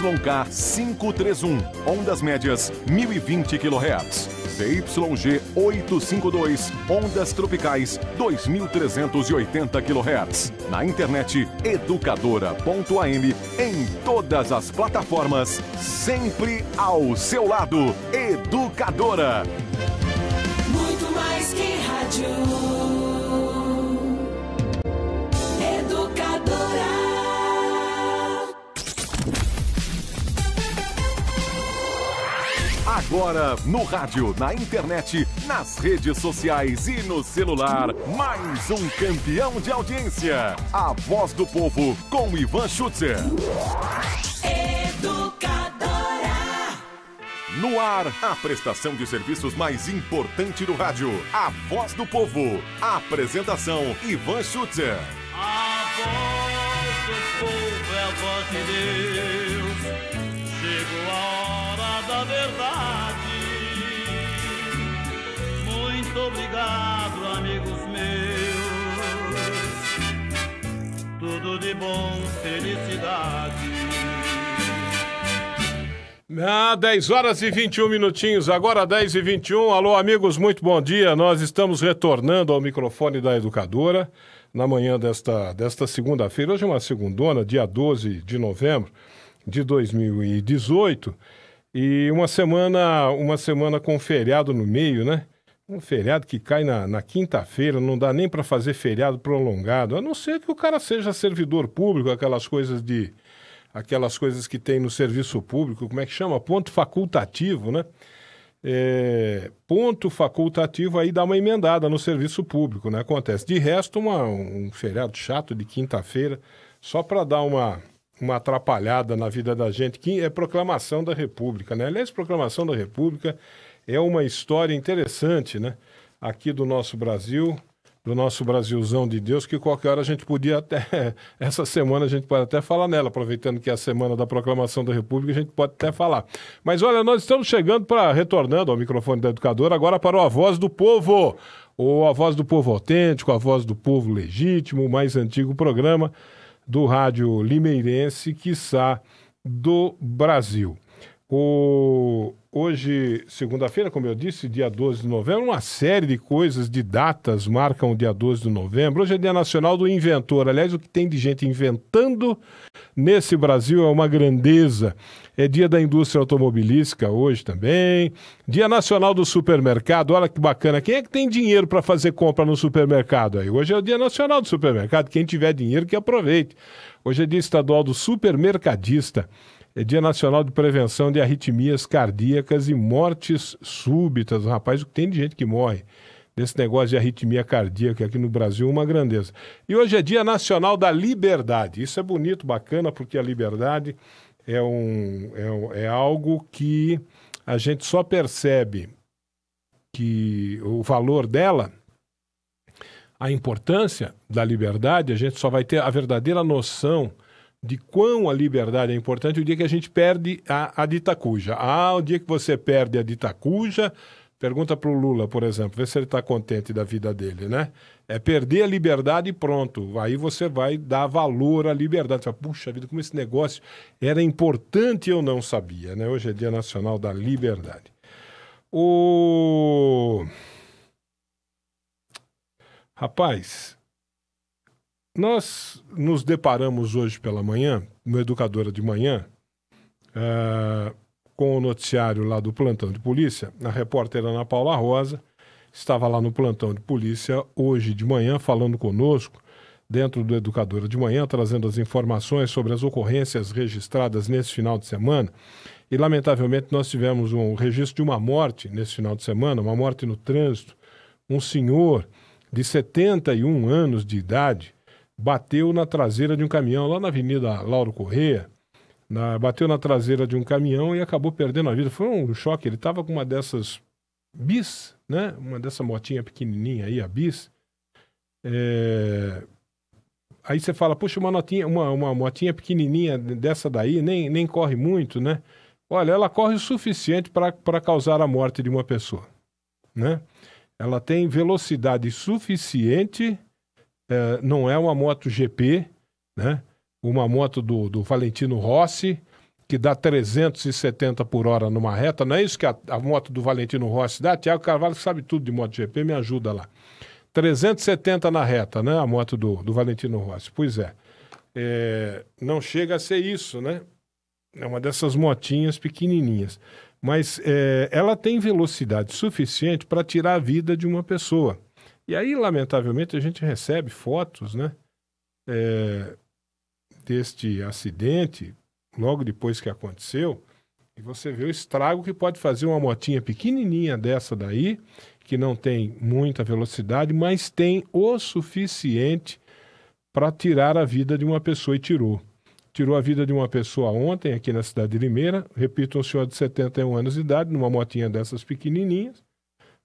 YK 531, ondas médias 1020 kHz. ZYG 852, ondas tropicais 2380 kHz. Na internet educadora.am, em todas as plataformas, sempre ao seu lado. Educadora. Muito mais que rádio. Agora, no rádio, na internet, nas redes sociais e no celular. Mais um campeão de audiência. A Voz do Povo, com Ivan Schutzer. Educadora. No ar, a prestação de serviços mais importante do rádio. A Voz do Povo. A apresentação, Ivan Schutzer. A voz do povo é a voz de Deus. Chegou a hora da verdade. muito obrigado, amigos meus. Tudo de bom, felicidade. Ah, 10 horas e 21 minutinhos, agora 10 e 21. Alô, amigos, muito bom dia. Nós estamos retornando ao microfone da educadora na manhã desta, desta segunda-feira. Hoje é uma segundona, dia 12 de novembro de 2018. E uma semana, uma semana com feriado no meio, né? Um feriado que cai na, na quinta-feira, não dá nem para fazer feriado prolongado, a não ser que o cara seja servidor público, aquelas coisas de. aquelas coisas que tem no serviço público, como é que chama? Ponto facultativo, né? É, ponto facultativo aí dá uma emendada no serviço público, né? Acontece. De resto, uma, um feriado chato de quinta-feira, só para dar uma, uma atrapalhada na vida da gente, que é proclamação da República, né? Aliás, proclamação da República é uma história interessante, né? Aqui do nosso Brasil, do nosso Brasilzão de Deus, que qualquer hora a gente podia até. Essa semana a gente pode até falar nela, aproveitando que é a semana da proclamação da República, a gente pode até falar. Mas olha, nós estamos chegando para. retornando ao microfone da educadora, agora para a voz do povo. Ou a voz do povo autêntico, a voz do povo legítimo, o mais antigo programa do rádio limeirense, quiçá do Brasil. O Hoje, segunda-feira, como eu disse, dia 12 de novembro, uma série de coisas, de datas marcam o dia 12 de novembro. Hoje é Dia Nacional do Inventor. Aliás, o que tem de gente inventando nesse Brasil é uma grandeza. É dia da indústria automobilística hoje também. Dia Nacional do Supermercado. Olha que bacana. Quem é que tem dinheiro para fazer compra no supermercado aí? Hoje é o Dia Nacional do Supermercado. Quem tiver dinheiro que aproveite. Hoje é Dia Estadual do Supermercadista. É Dia Nacional de Prevenção de Arritmias Cardíacas e Mortes Súbitas. Rapaz, o que tem de gente que morre desse negócio de arritmia cardíaca aqui no Brasil, é uma grandeza. E hoje é Dia Nacional da Liberdade. Isso é bonito, bacana, porque a liberdade é, um, é, é algo que a gente só percebe que o valor dela a importância da liberdade, a gente só vai ter a verdadeira noção de quão a liberdade é importante o dia que a gente perde a, a dita Ah, o dia que você perde a dita pergunta para o Lula, por exemplo, vê se ele está contente da vida dele, né? É perder a liberdade e pronto. Aí você vai dar valor à liberdade. Você fala, puxa vida, como esse negócio era importante eu não sabia, né? Hoje é Dia Nacional da Liberdade. O... Rapaz, nós nos deparamos hoje pela manhã, no Educadora de Manhã, uh, com o noticiário lá do plantão de polícia. A repórter Ana Paula Rosa estava lá no plantão de polícia hoje de manhã, falando conosco, dentro do Educadora de Manhã, trazendo as informações sobre as ocorrências registradas nesse final de semana. E, lamentavelmente, nós tivemos um registro de uma morte nesse final de semana, uma morte no trânsito. Um senhor de 71 anos de idade bateu na traseira de um caminhão lá na Avenida Lauro Corrêa. Na, bateu na traseira de um caminhão e acabou perdendo a vida. Foi um choque. Ele estava com uma dessas bis, né? Uma dessa motinha pequenininha aí, a bis. É... Aí você fala, puxa uma notinha, uma, uma motinha pequenininha dessa daí, nem, nem corre muito, né? Olha, ela corre o suficiente para causar a morte de uma pessoa, né? Ela tem velocidade suficiente é, não é uma moto GP, né? Uma moto do, do Valentino Rossi, que dá 370 por hora numa reta. Não é isso que a, a moto do Valentino Rossi dá? Tiago Carvalho sabe tudo de moto GP, me ajuda lá. 370 na reta, né? A moto do, do Valentino Rossi. Pois é. é. Não chega a ser isso, né? É uma dessas motinhas pequenininhas. Mas é, ela tem velocidade suficiente para tirar a vida de uma pessoa. E aí, lamentavelmente, a gente recebe fotos, né? É, deste acidente, logo depois que aconteceu, e você vê o estrago que pode fazer uma motinha pequenininha dessa daí, que não tem muita velocidade, mas tem o suficiente para tirar a vida de uma pessoa e tirou. Tirou a vida de uma pessoa ontem aqui na cidade de Limeira, repito, um senhor de 71 anos de idade, numa motinha dessas pequenininhas,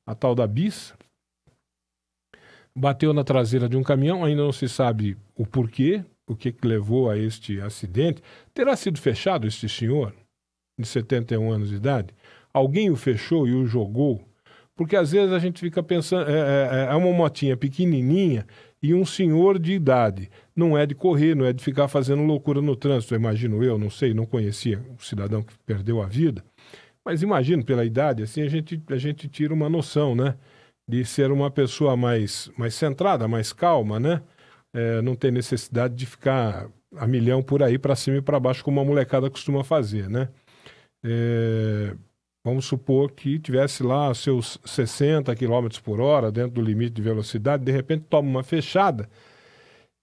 a tal da Bis, bateu na traseira de um caminhão, ainda não se sabe o porquê, o que, levou a este acidente. Terá sido fechado este senhor, de 71 anos de idade? Alguém o fechou e o jogou? Porque às vezes a gente fica pensando, é, é, é, é uma motinha pequenininha e um senhor de idade. Não é de correr, não é de ficar fazendo loucura no trânsito, imagino eu, não sei, não conhecia o cidadão que perdeu a vida. Mas imagino, pela idade, assim, a gente, a gente tira uma noção, né? de ser uma pessoa mais, mais centrada, mais calma, né? É, não ter necessidade de ficar a milhão por aí, para cima e para baixo, como uma molecada costuma fazer, né? É, vamos supor que tivesse lá seus 60 km por hora, dentro do limite de velocidade, de repente toma uma fechada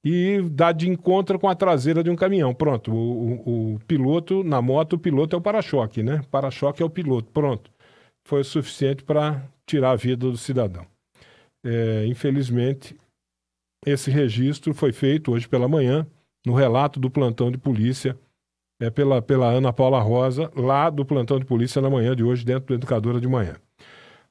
e dá de encontro com a traseira de um caminhão. Pronto, o, o, o piloto, na moto, o piloto é o para-choque, né? Para-choque é o piloto, pronto foi o suficiente para tirar a vida do cidadão. É, infelizmente, esse registro foi feito hoje pela manhã, no relato do plantão de polícia, é, pela, pela Ana Paula Rosa, lá do plantão de polícia na manhã de hoje, dentro do Educadora de Manhã.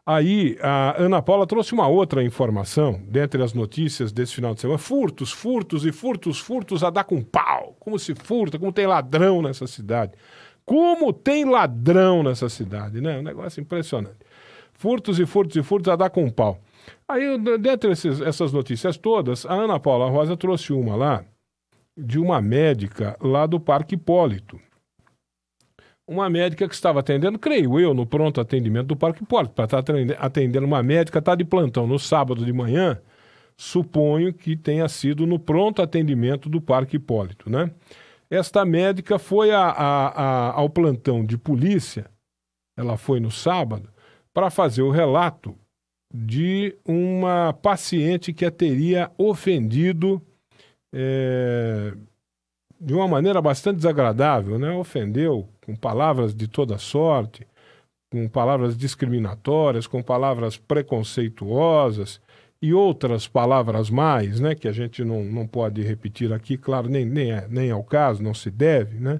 Aí a Ana Paula trouxe uma outra informação, dentre as notícias desse final de semana: furtos, furtos e furtos, furtos a dar com pau. Como se furta, como tem ladrão nessa cidade. Como tem ladrão nessa cidade, né? Um negócio impressionante. Furtos e furtos e furtos a dar com um pau. Aí, dentro dessas essas notícias todas, a Ana Paula Rosa trouxe uma lá, de uma médica lá do Parque Hipólito. Uma médica que estava atendendo, creio eu, no pronto atendimento do Parque Hipólito, para tá estar atendendo uma médica, está de plantão no sábado de manhã, suponho que tenha sido no pronto atendimento do Parque Hipólito, né? Esta médica foi a, a, a, ao plantão de polícia, ela foi no sábado, para fazer o relato de uma paciente que a teria ofendido é, de uma maneira bastante desagradável, né? Ofendeu com palavras de toda sorte, com palavras discriminatórias, com palavras preconceituosas, e outras palavras mais, né, que a gente não, não pode repetir aqui, claro, nem, nem, é, nem é o caso, não se deve, né?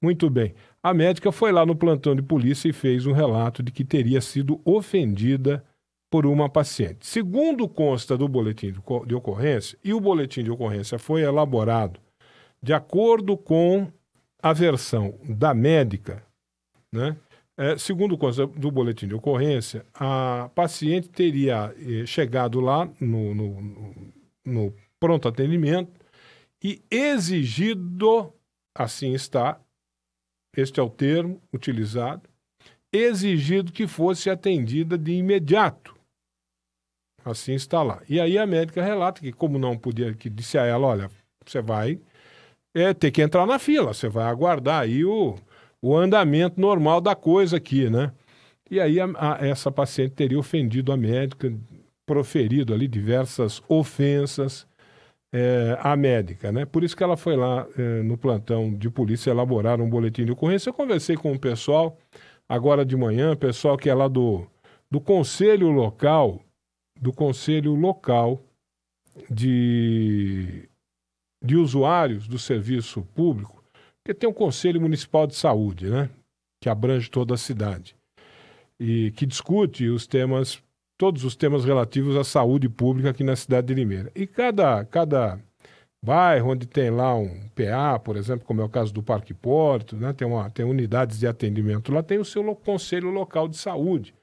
Muito bem. A médica foi lá no plantão de polícia e fez um relato de que teria sido ofendida por uma paciente. Segundo consta do boletim de ocorrência, e o boletim de ocorrência foi elaborado de acordo com a versão da médica, né? É, segundo coisa do boletim de ocorrência, a paciente teria é, chegado lá no, no, no, pronto atendimento e exigido, assim está, este é o termo utilizado, exigido que fosse atendida de imediato. Assim está lá. E aí a médica relata que, como não podia, que disse a ela: olha, você vai é, ter que entrar na fila, você vai aguardar aí o o andamento normal da coisa aqui, né? E aí a, a, essa paciente teria ofendido a médica, proferido ali diversas ofensas é, à médica, né? Por isso que ela foi lá é, no plantão de polícia elaborar um boletim de ocorrência. Eu conversei com o pessoal agora de manhã, pessoal que é lá do, do conselho local, do conselho local de, de usuários do serviço público porque tem um Conselho Municipal de Saúde, né? Que abrange toda a cidade. E que discute os temas, todos os temas relativos à saúde pública aqui na cidade de Limeira. E cada, cada bairro onde tem lá um PA, por exemplo, como é o caso do Parque Porto, né? tem, uma, tem unidades de atendimento lá, tem o seu conselho local de saúde,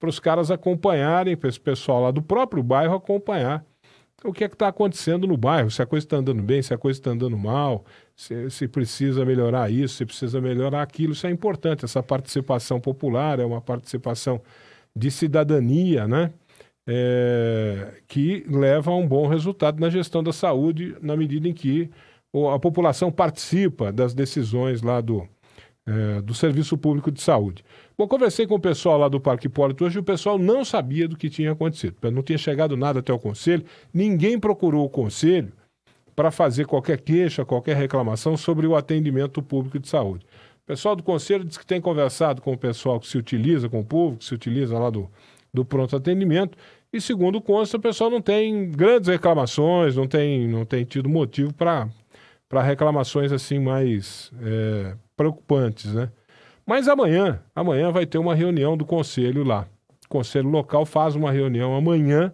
para os caras acompanharem, para esse pessoal lá do próprio bairro acompanhar o que é que está acontecendo no bairro, se a coisa está andando bem, se a coisa está andando mal, se precisa melhorar isso, se precisa melhorar aquilo. Isso é importante. Essa participação popular é uma participação de cidadania, né? É, que leva a um bom resultado na gestão da saúde, na medida em que a população participa das decisões lá do, é, do Serviço Público de Saúde. Bom, conversei com o pessoal lá do Parque Hipólito hoje e o pessoal não sabia do que tinha acontecido. Não tinha chegado nada até o Conselho, ninguém procurou o Conselho para fazer qualquer queixa, qualquer reclamação sobre o atendimento público de saúde. O pessoal do conselho diz que tem conversado com o pessoal que se utiliza, com o povo que se utiliza lá do, do pronto atendimento, e segundo consta, o pessoal não tem grandes reclamações, não tem, não tem tido motivo para reclamações assim mais é, preocupantes, né? Mas amanhã, amanhã vai ter uma reunião do conselho lá. O conselho local faz uma reunião amanhã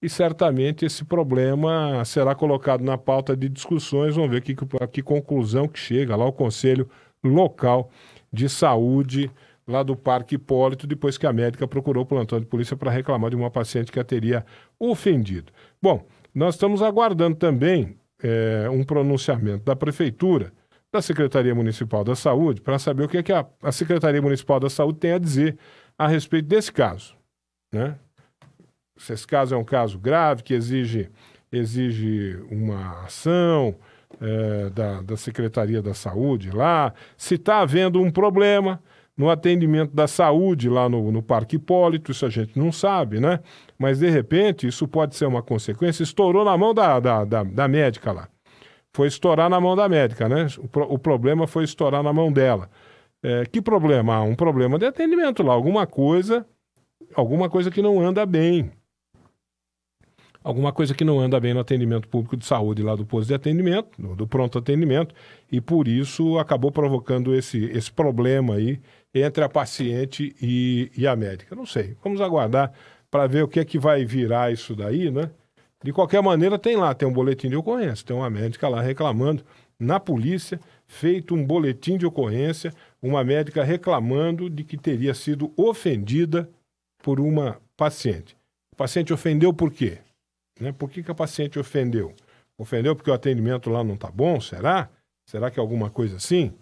e certamente esse problema será colocado na pauta de discussões. Vamos ver que, que conclusão que chega lá o Conselho Local de Saúde lá do Parque Hipólito, depois que a médica procurou o plantão de polícia para reclamar de uma paciente que a teria ofendido. Bom, nós estamos aguardando também é, um pronunciamento da Prefeitura, da Secretaria Municipal da Saúde, para saber o que, é que a, a Secretaria Municipal da Saúde tem a dizer a respeito desse caso. Né? se esse caso é um caso grave que exige, exige uma ação é, da, da Secretaria da Saúde lá, se está havendo um problema no atendimento da saúde lá no, no Parque Hipólito, isso a gente não sabe, né? Mas de repente isso pode ser uma consequência. Estourou na mão da, da, da, da médica lá. Foi estourar na mão da médica, né? O, pro, o problema foi estourar na mão dela. É, que problema? Ah, um problema de atendimento lá, alguma coisa, alguma coisa que não anda bem alguma coisa que não anda bem no atendimento público de saúde lá do posto de atendimento, do, do pronto atendimento, e por isso acabou provocando esse, esse problema aí entre a paciente e, e a médica. Não sei, vamos aguardar para ver o que é que vai virar isso daí, né? De qualquer maneira, tem lá, tem um boletim de ocorrência, tem uma médica lá reclamando na polícia, feito um boletim de ocorrência, uma médica reclamando de que teria sido ofendida por uma paciente. O paciente ofendeu por quê? Né? Por que, que a paciente ofendeu? Ofendeu porque o atendimento lá não está bom? Será? Será que é alguma coisa assim?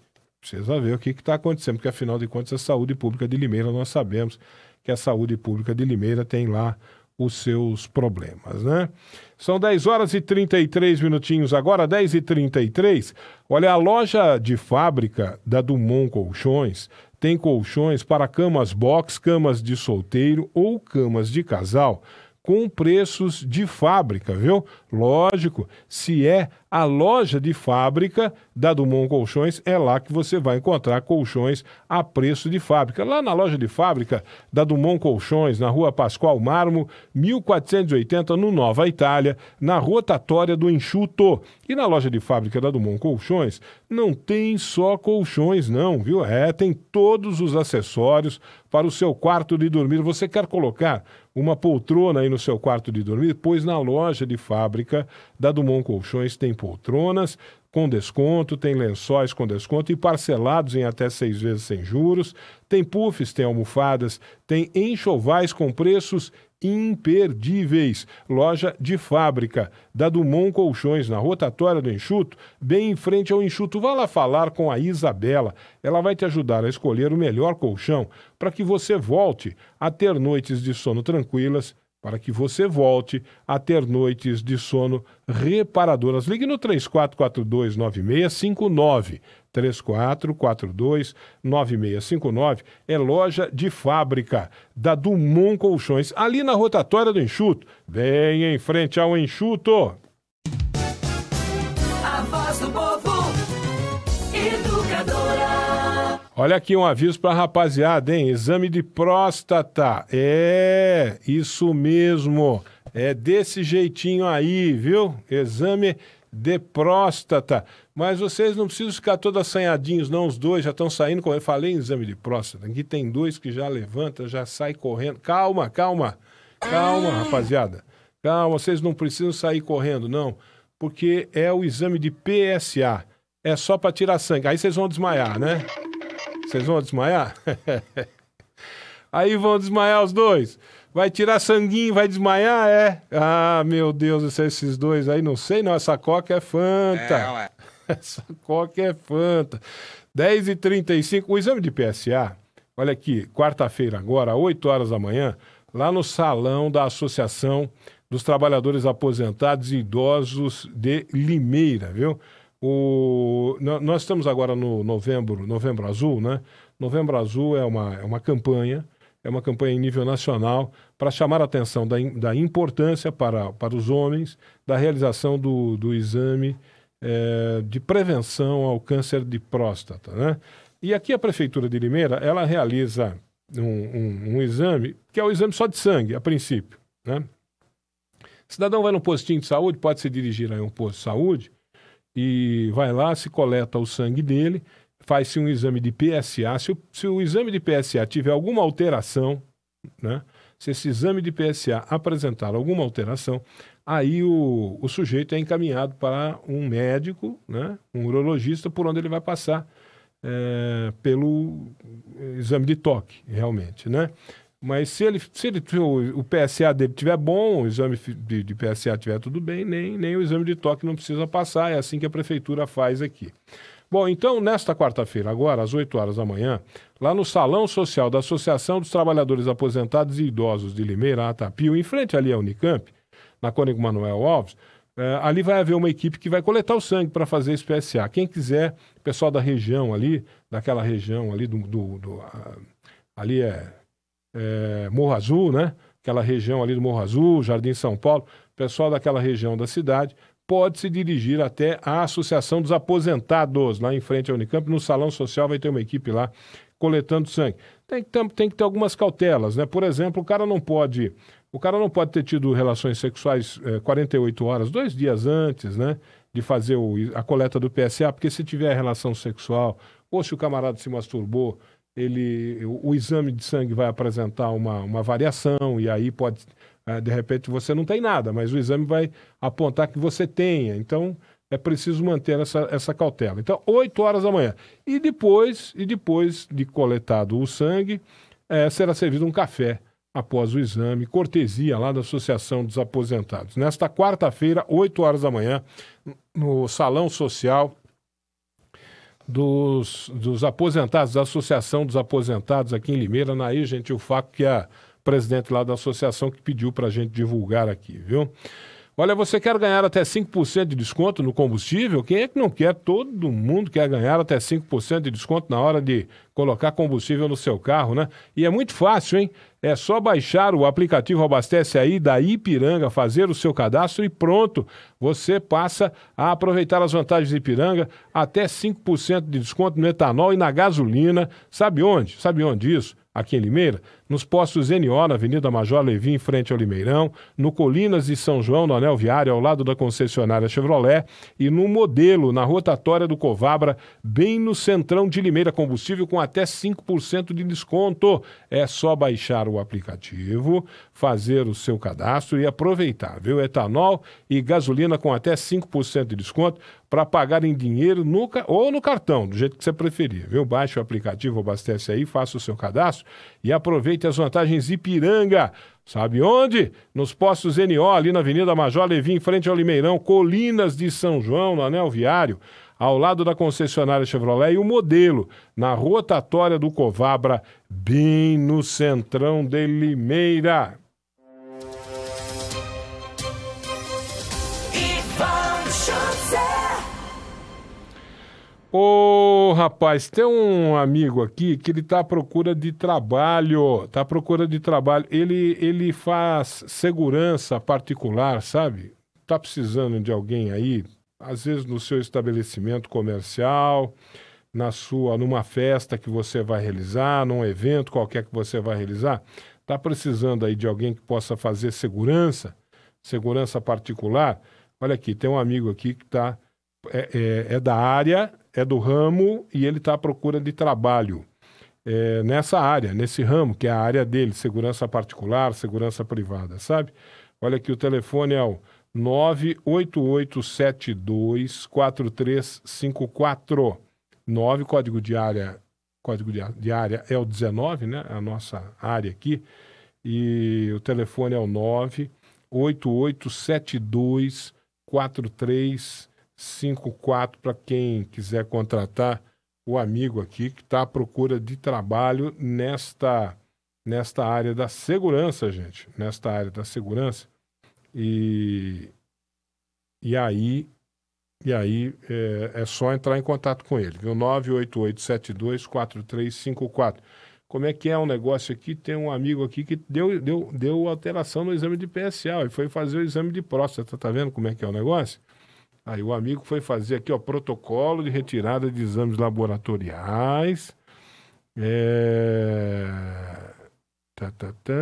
Precisa ver o que está acontecendo, porque afinal de contas a saúde pública de Limeira, nós sabemos que a saúde pública de Limeira tem lá os seus problemas, né? São 10 horas e 33 minutinhos agora, 10 e 33. Olha, a loja de fábrica da Dumont Colchões tem colchões para camas box, camas de solteiro ou camas de casal com preços de fábrica, viu? Lógico, se é a loja de fábrica da Dumont Colchões é lá que você vai encontrar colchões a preço de fábrica. Lá na loja de fábrica da Dumont Colchões, na rua Pascoal Marmo, 1480, no Nova Itália, na rotatória do Enxuto. E na loja de fábrica da Dumont Colchões não tem só colchões, não, viu? É, tem todos os acessórios para o seu quarto de dormir. Você quer colocar uma poltrona aí no seu quarto de dormir? Pois na loja de fábrica da Dumont Colchões tem poltronas com desconto, tem lençóis com desconto e parcelados em até seis vezes sem juros, tem puffs, tem almofadas, tem enxovais com preços imperdíveis. Loja de fábrica da Dumont Colchões, na rotatória do Enxuto, bem em frente ao Enxuto. Vá lá falar com a Isabela. Ela vai te ajudar a escolher o melhor colchão para que você volte a ter noites de sono tranquilas para que você volte a ter noites de sono reparadoras. Ligue no 34429659, 34429659, é loja de fábrica da Dumont Colchões, ali na rotatória do Enxuto, bem em frente ao Enxuto. Olha aqui um aviso para a rapaziada, hein? Exame de próstata. É, isso mesmo. É desse jeitinho aí, viu? Exame de próstata. Mas vocês não precisam ficar todos assanhadinhos, não. Os dois já estão saindo, como eu falei, em exame de próstata. Aqui tem dois que já levanta, já sai correndo. Calma, calma. Calma, ah. rapaziada. Calma, vocês não precisam sair correndo, não. Porque é o exame de PSA. É só para tirar sangue. Aí vocês vão desmaiar, né? Vocês vão desmaiar? Aí vão desmaiar os dois. Vai tirar sanguinho, vai desmaiar, é? Ah, meu Deus, esses dois aí, não sei não, essa coca é fanta. É, ué. Essa coca é fanta. 10h35, o exame de PSA, olha aqui, quarta-feira agora, 8 horas da manhã, lá no salão da Associação dos Trabalhadores Aposentados e Idosos de Limeira, viu? O, nós estamos agora no novembro, novembro azul, né? Novembro azul é uma, é uma campanha, é uma campanha em nível nacional para chamar a atenção da, da importância para, para os homens da realização do, do exame é, de prevenção ao câncer de próstata, né? E aqui a Prefeitura de Limeira, ela realiza um, um, um exame, que é o um exame só de sangue, a princípio, né? Cidadão vai num postinho de saúde, pode se dirigir a um posto de saúde, e vai lá, se coleta o sangue dele, faz-se um exame de PSA. Se o, se o exame de PSA tiver alguma alteração, né? se esse exame de PSA apresentar alguma alteração, aí o, o sujeito é encaminhado para um médico, né, um urologista, por onde ele vai passar é, pelo eh, exame de toque, realmente, né? Mas se ele, se ele se o, o, PSA dele tiver bom, o exame de, de, PSA tiver tudo bem, nem, nem o exame de toque não precisa passar, é assim que a prefeitura faz aqui. Bom, então, nesta quarta-feira, agora, às 8 horas da manhã, lá no Salão Social da Associação dos Trabalhadores Aposentados e Idosos de Limeira, Atapio, em frente ali à Unicamp, na Cônigo Manuel Alves, eh, ali vai haver uma equipe que vai coletar o sangue para fazer esse PSA. Quem quiser, pessoal da região ali, daquela região ali do, do, do ah, ali é é, Morro Azul, né? Aquela região ali do Morro Azul, Jardim São Paulo, pessoal daquela região da cidade pode se dirigir até a Associação dos Aposentados, lá em frente à Unicamp, no Salão Social vai ter uma equipe lá coletando sangue. Tem que, ter, tem que ter algumas cautelas, né? Por exemplo, o cara não pode, o cara não pode ter tido relações sexuais 48 é, horas, dois dias antes, né? De fazer o, a coleta do PSA, porque se tiver relação sexual, ou se o camarada se masturbou, ele, o, o exame de sangue vai apresentar uma, uma variação e aí pode, é, de repente, você não tem nada, mas o exame vai apontar que você tenha. Então, é preciso manter essa, essa cautela. Então, 8 horas da manhã. E depois, e depois de coletado o sangue, é, será servido um café após o exame, cortesia lá da Associação dos Aposentados. Nesta quarta-feira, 8 horas da manhã, no Salão Social dos, dos aposentados, da Associação dos Aposentados aqui em Limeira, Naí o Faco, que é a presidente lá da associação, que pediu para a gente divulgar aqui, viu? Olha, você quer ganhar até 5% de desconto no combustível? Quem é que não quer? Todo mundo quer ganhar até 5% de desconto na hora de colocar combustível no seu carro, né? E é muito fácil, hein? É só baixar o aplicativo Abastece Aí da Ipiranga, fazer o seu cadastro e pronto. Você passa a aproveitar as vantagens de Ipiranga, até 5% de desconto no etanol e na gasolina. Sabe onde? Sabe onde isso? Aqui em Limeira? nos postos NO, na Avenida Major Levi, em frente ao Limeirão, no Colinas e São João, no Anel Viário, ao lado da concessionária Chevrolet, e no Modelo, na rotatória do Covabra, bem no centrão de Limeira. Combustível com até 5% de desconto. É só baixar o aplicativo, fazer o seu cadastro e aproveitar, viu? Etanol e gasolina com até 5% de desconto para pagar em dinheiro no, ou no cartão, do jeito que você preferir, viu? Baixe o aplicativo, abastece aí, faça o seu cadastro e aproveite as vantagens Ipiranga. Sabe onde? Nos postos NO, ali na Avenida Major Levi, em frente ao Limeirão, Colinas de São João, no Anel Viário, ao lado da concessionária Chevrolet e o modelo, na rotatória do Covabra, bem no centrão de Limeira. Ô, rapaz, tem um amigo aqui que ele tá à procura de trabalho, tá à procura de trabalho. Ele, ele faz segurança particular, sabe? Tá precisando de alguém aí, às vezes no seu estabelecimento comercial, na sua, numa festa que você vai realizar, num evento qualquer que você vai realizar, tá precisando aí de alguém que possa fazer segurança, segurança particular. Olha aqui, tem um amigo aqui que tá é, é, é da área, é do ramo e ele está à procura de trabalho é, nessa área, nesse ramo, que é a área dele, segurança particular, segurança privada, sabe? Olha aqui, o telefone é o 988724354. 9, código de área, código de área é o 19, né? A nossa área aqui. E o telefone é o 988724354. 54 para quem quiser contratar o amigo aqui que está à procura de trabalho nesta, nesta área da segurança, gente. Nesta área da segurança. E, e aí, e aí é, é só entrar em contato com ele, viu? 988724354. Como é que é um negócio aqui? Tem um amigo aqui que deu, deu, deu alteração no exame de PSA e foi fazer o exame de próstata. Tá vendo como é que é o negócio? Aí o amigo foi fazer aqui, ó, protocolo de retirada de exames laboratoriais. É... Tá, tá, tá,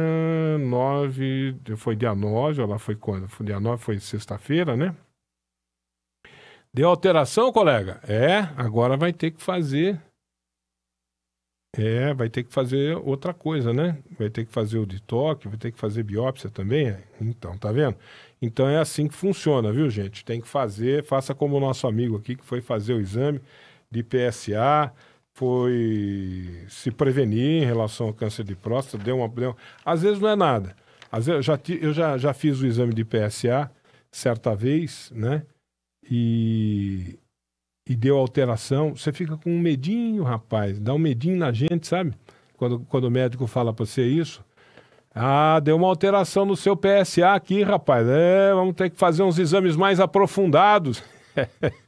Nove. foi dia 9, olha lá, foi quando? Foi dia 9 foi sexta-feira, né? Deu alteração, colega? É, agora vai ter que fazer. É, vai ter que fazer outra coisa, né? Vai ter que fazer o de toque, vai ter que fazer biópsia também. É? Então, tá vendo? Então é assim que funciona, viu, gente? Tem que fazer, faça como o nosso amigo aqui que foi fazer o exame de PSA, foi se prevenir em relação ao câncer de próstata, deu uma. Deu... Às vezes não é nada. Às vezes, eu já, eu já, já fiz o exame de PSA certa vez, né? E, e deu alteração. Você fica com um medinho, rapaz. Dá um medinho na gente, sabe? Quando, quando o médico fala para você isso. Ah, deu uma alteração no seu PSA aqui, rapaz. É, vamos ter que fazer uns exames mais aprofundados.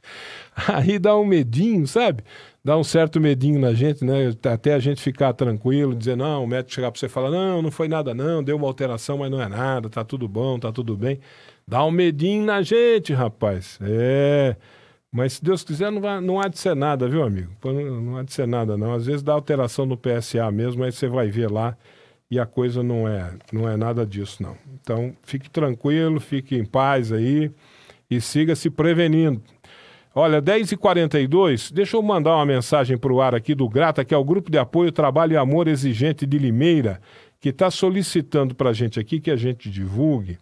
Aí dá um medinho, sabe? Dá um certo medinho na gente, né? Até a gente ficar tranquilo, dizer, não, o médico chegar para você e falar, não, não foi nada não, deu uma alteração, mas não é nada, tá tudo bom, tá tudo bem. Dá um medinho na gente, rapaz. É... Mas se Deus quiser, não, vai, não há de ser nada, viu, amigo? Não, não há de ser nada, não. Às vezes dá alteração no PSA mesmo, aí você vai ver lá e a coisa não é, não é nada disso, não. Então, fique tranquilo, fique em paz aí e siga se prevenindo. Olha, 10h42, deixa eu mandar uma mensagem para o ar aqui do Grata, que é o Grupo de Apoio Trabalho e Amor Exigente de Limeira, que está solicitando para a gente aqui que a gente divulgue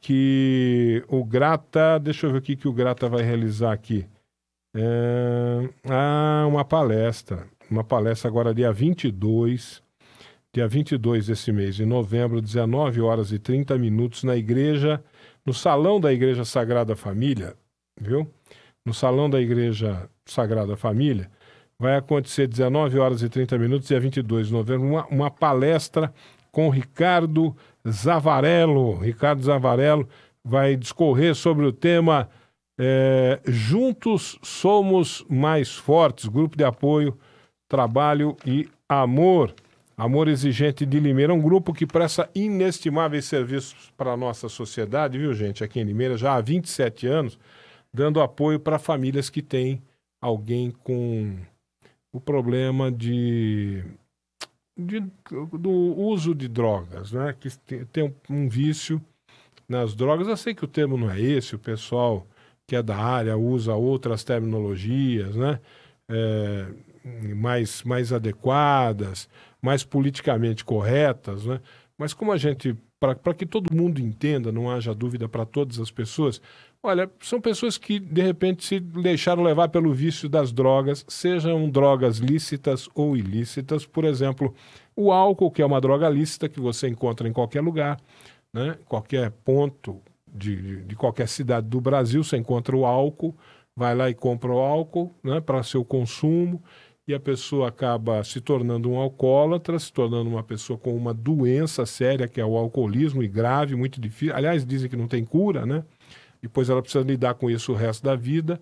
que o Grata, deixa eu ver o que, que o Grata vai realizar aqui. É... Ah, uma palestra, uma palestra agora dia 22 dia 22 desse mês, em novembro, 19 horas e 30 minutos, na igreja, no salão da Igreja Sagrada Família, viu? No salão da Igreja Sagrada Família, vai acontecer 19 horas e 30 minutos, dia 22 de novembro, uma, uma palestra com Ricardo Zavarello. Ricardo Zavarello vai discorrer sobre o tema é, Juntos Somos Mais Fortes, grupo de apoio, trabalho e amor. Amor Exigente de Limeira, um grupo que presta inestimáveis serviços para a nossa sociedade, viu, gente? Aqui em Limeira, já há 27 anos, dando apoio para famílias que têm alguém com o problema de, de do uso de drogas, né? Que tem, um vício nas drogas. Eu sei que o termo não é esse, o pessoal que é da área usa outras terminologias, né? É, mais, mais adequadas, mais politicamente corretas, né? Mas como a gente, para que todo mundo entenda, não haja dúvida para todas as pessoas, olha, são pessoas que de repente se deixaram levar pelo vício das drogas, sejam drogas lícitas ou ilícitas, por exemplo, o álcool, que é uma droga lícita que você encontra em qualquer lugar, né? qualquer ponto de, de, de qualquer cidade do Brasil, você encontra o álcool, vai lá e compra o álcool né? para seu consumo e a pessoa acaba se tornando um alcoólatra, se tornando uma pessoa com uma doença séria, que é o alcoolismo, e grave, muito difícil. Aliás, dizem que não tem cura, né? Depois ela precisa lidar com isso o resto da vida.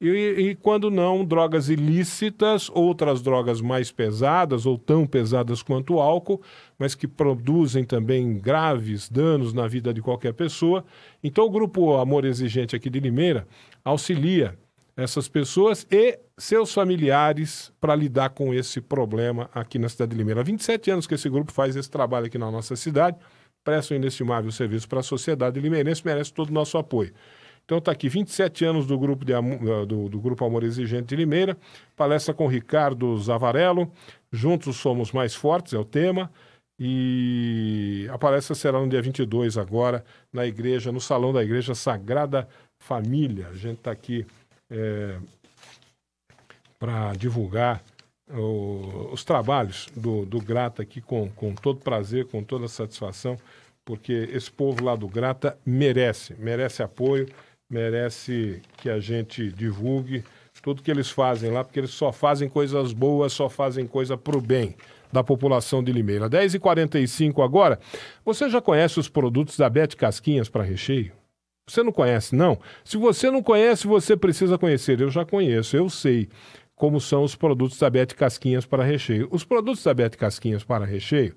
E, e quando não, drogas ilícitas, outras drogas mais pesadas ou tão pesadas quanto o álcool, mas que produzem também graves danos na vida de qualquer pessoa. Então, o grupo Amor Exigente aqui de Limeira auxilia essas pessoas e seus familiares para lidar com esse problema aqui na cidade de Limeira. Há 27 anos que esse grupo faz esse trabalho aqui na nossa cidade, presta um inestimável serviço para a sociedade limeirense, merece todo o nosso apoio. Então está aqui 27 anos do grupo, de, eh, do, do, grupo Amor Exigente de Limeira, palestra com Ricardo Zavarello, Juntos Somos Mais Fortes é o tema, e a palestra será no dia 22 agora, na igreja, no Salão da Igreja Sagrada Família. A gente está aqui é, para divulgar o, os trabalhos do, do Grata aqui com, com todo prazer, com toda satisfação, porque esse povo lá do Grata merece, merece apoio, merece que a gente divulgue tudo que eles fazem lá, porque eles só fazem coisas boas, só fazem coisa para o bem da população de Limeira. 10h45 agora. Você já conhece os produtos da Bete Casquinhas para recheio? Você não conhece, não? Se você não conhece, você precisa conhecer. Eu já conheço, eu sei como são os produtos da Bete Casquinhas para recheio. Os produtos da Bete Casquinhas para recheio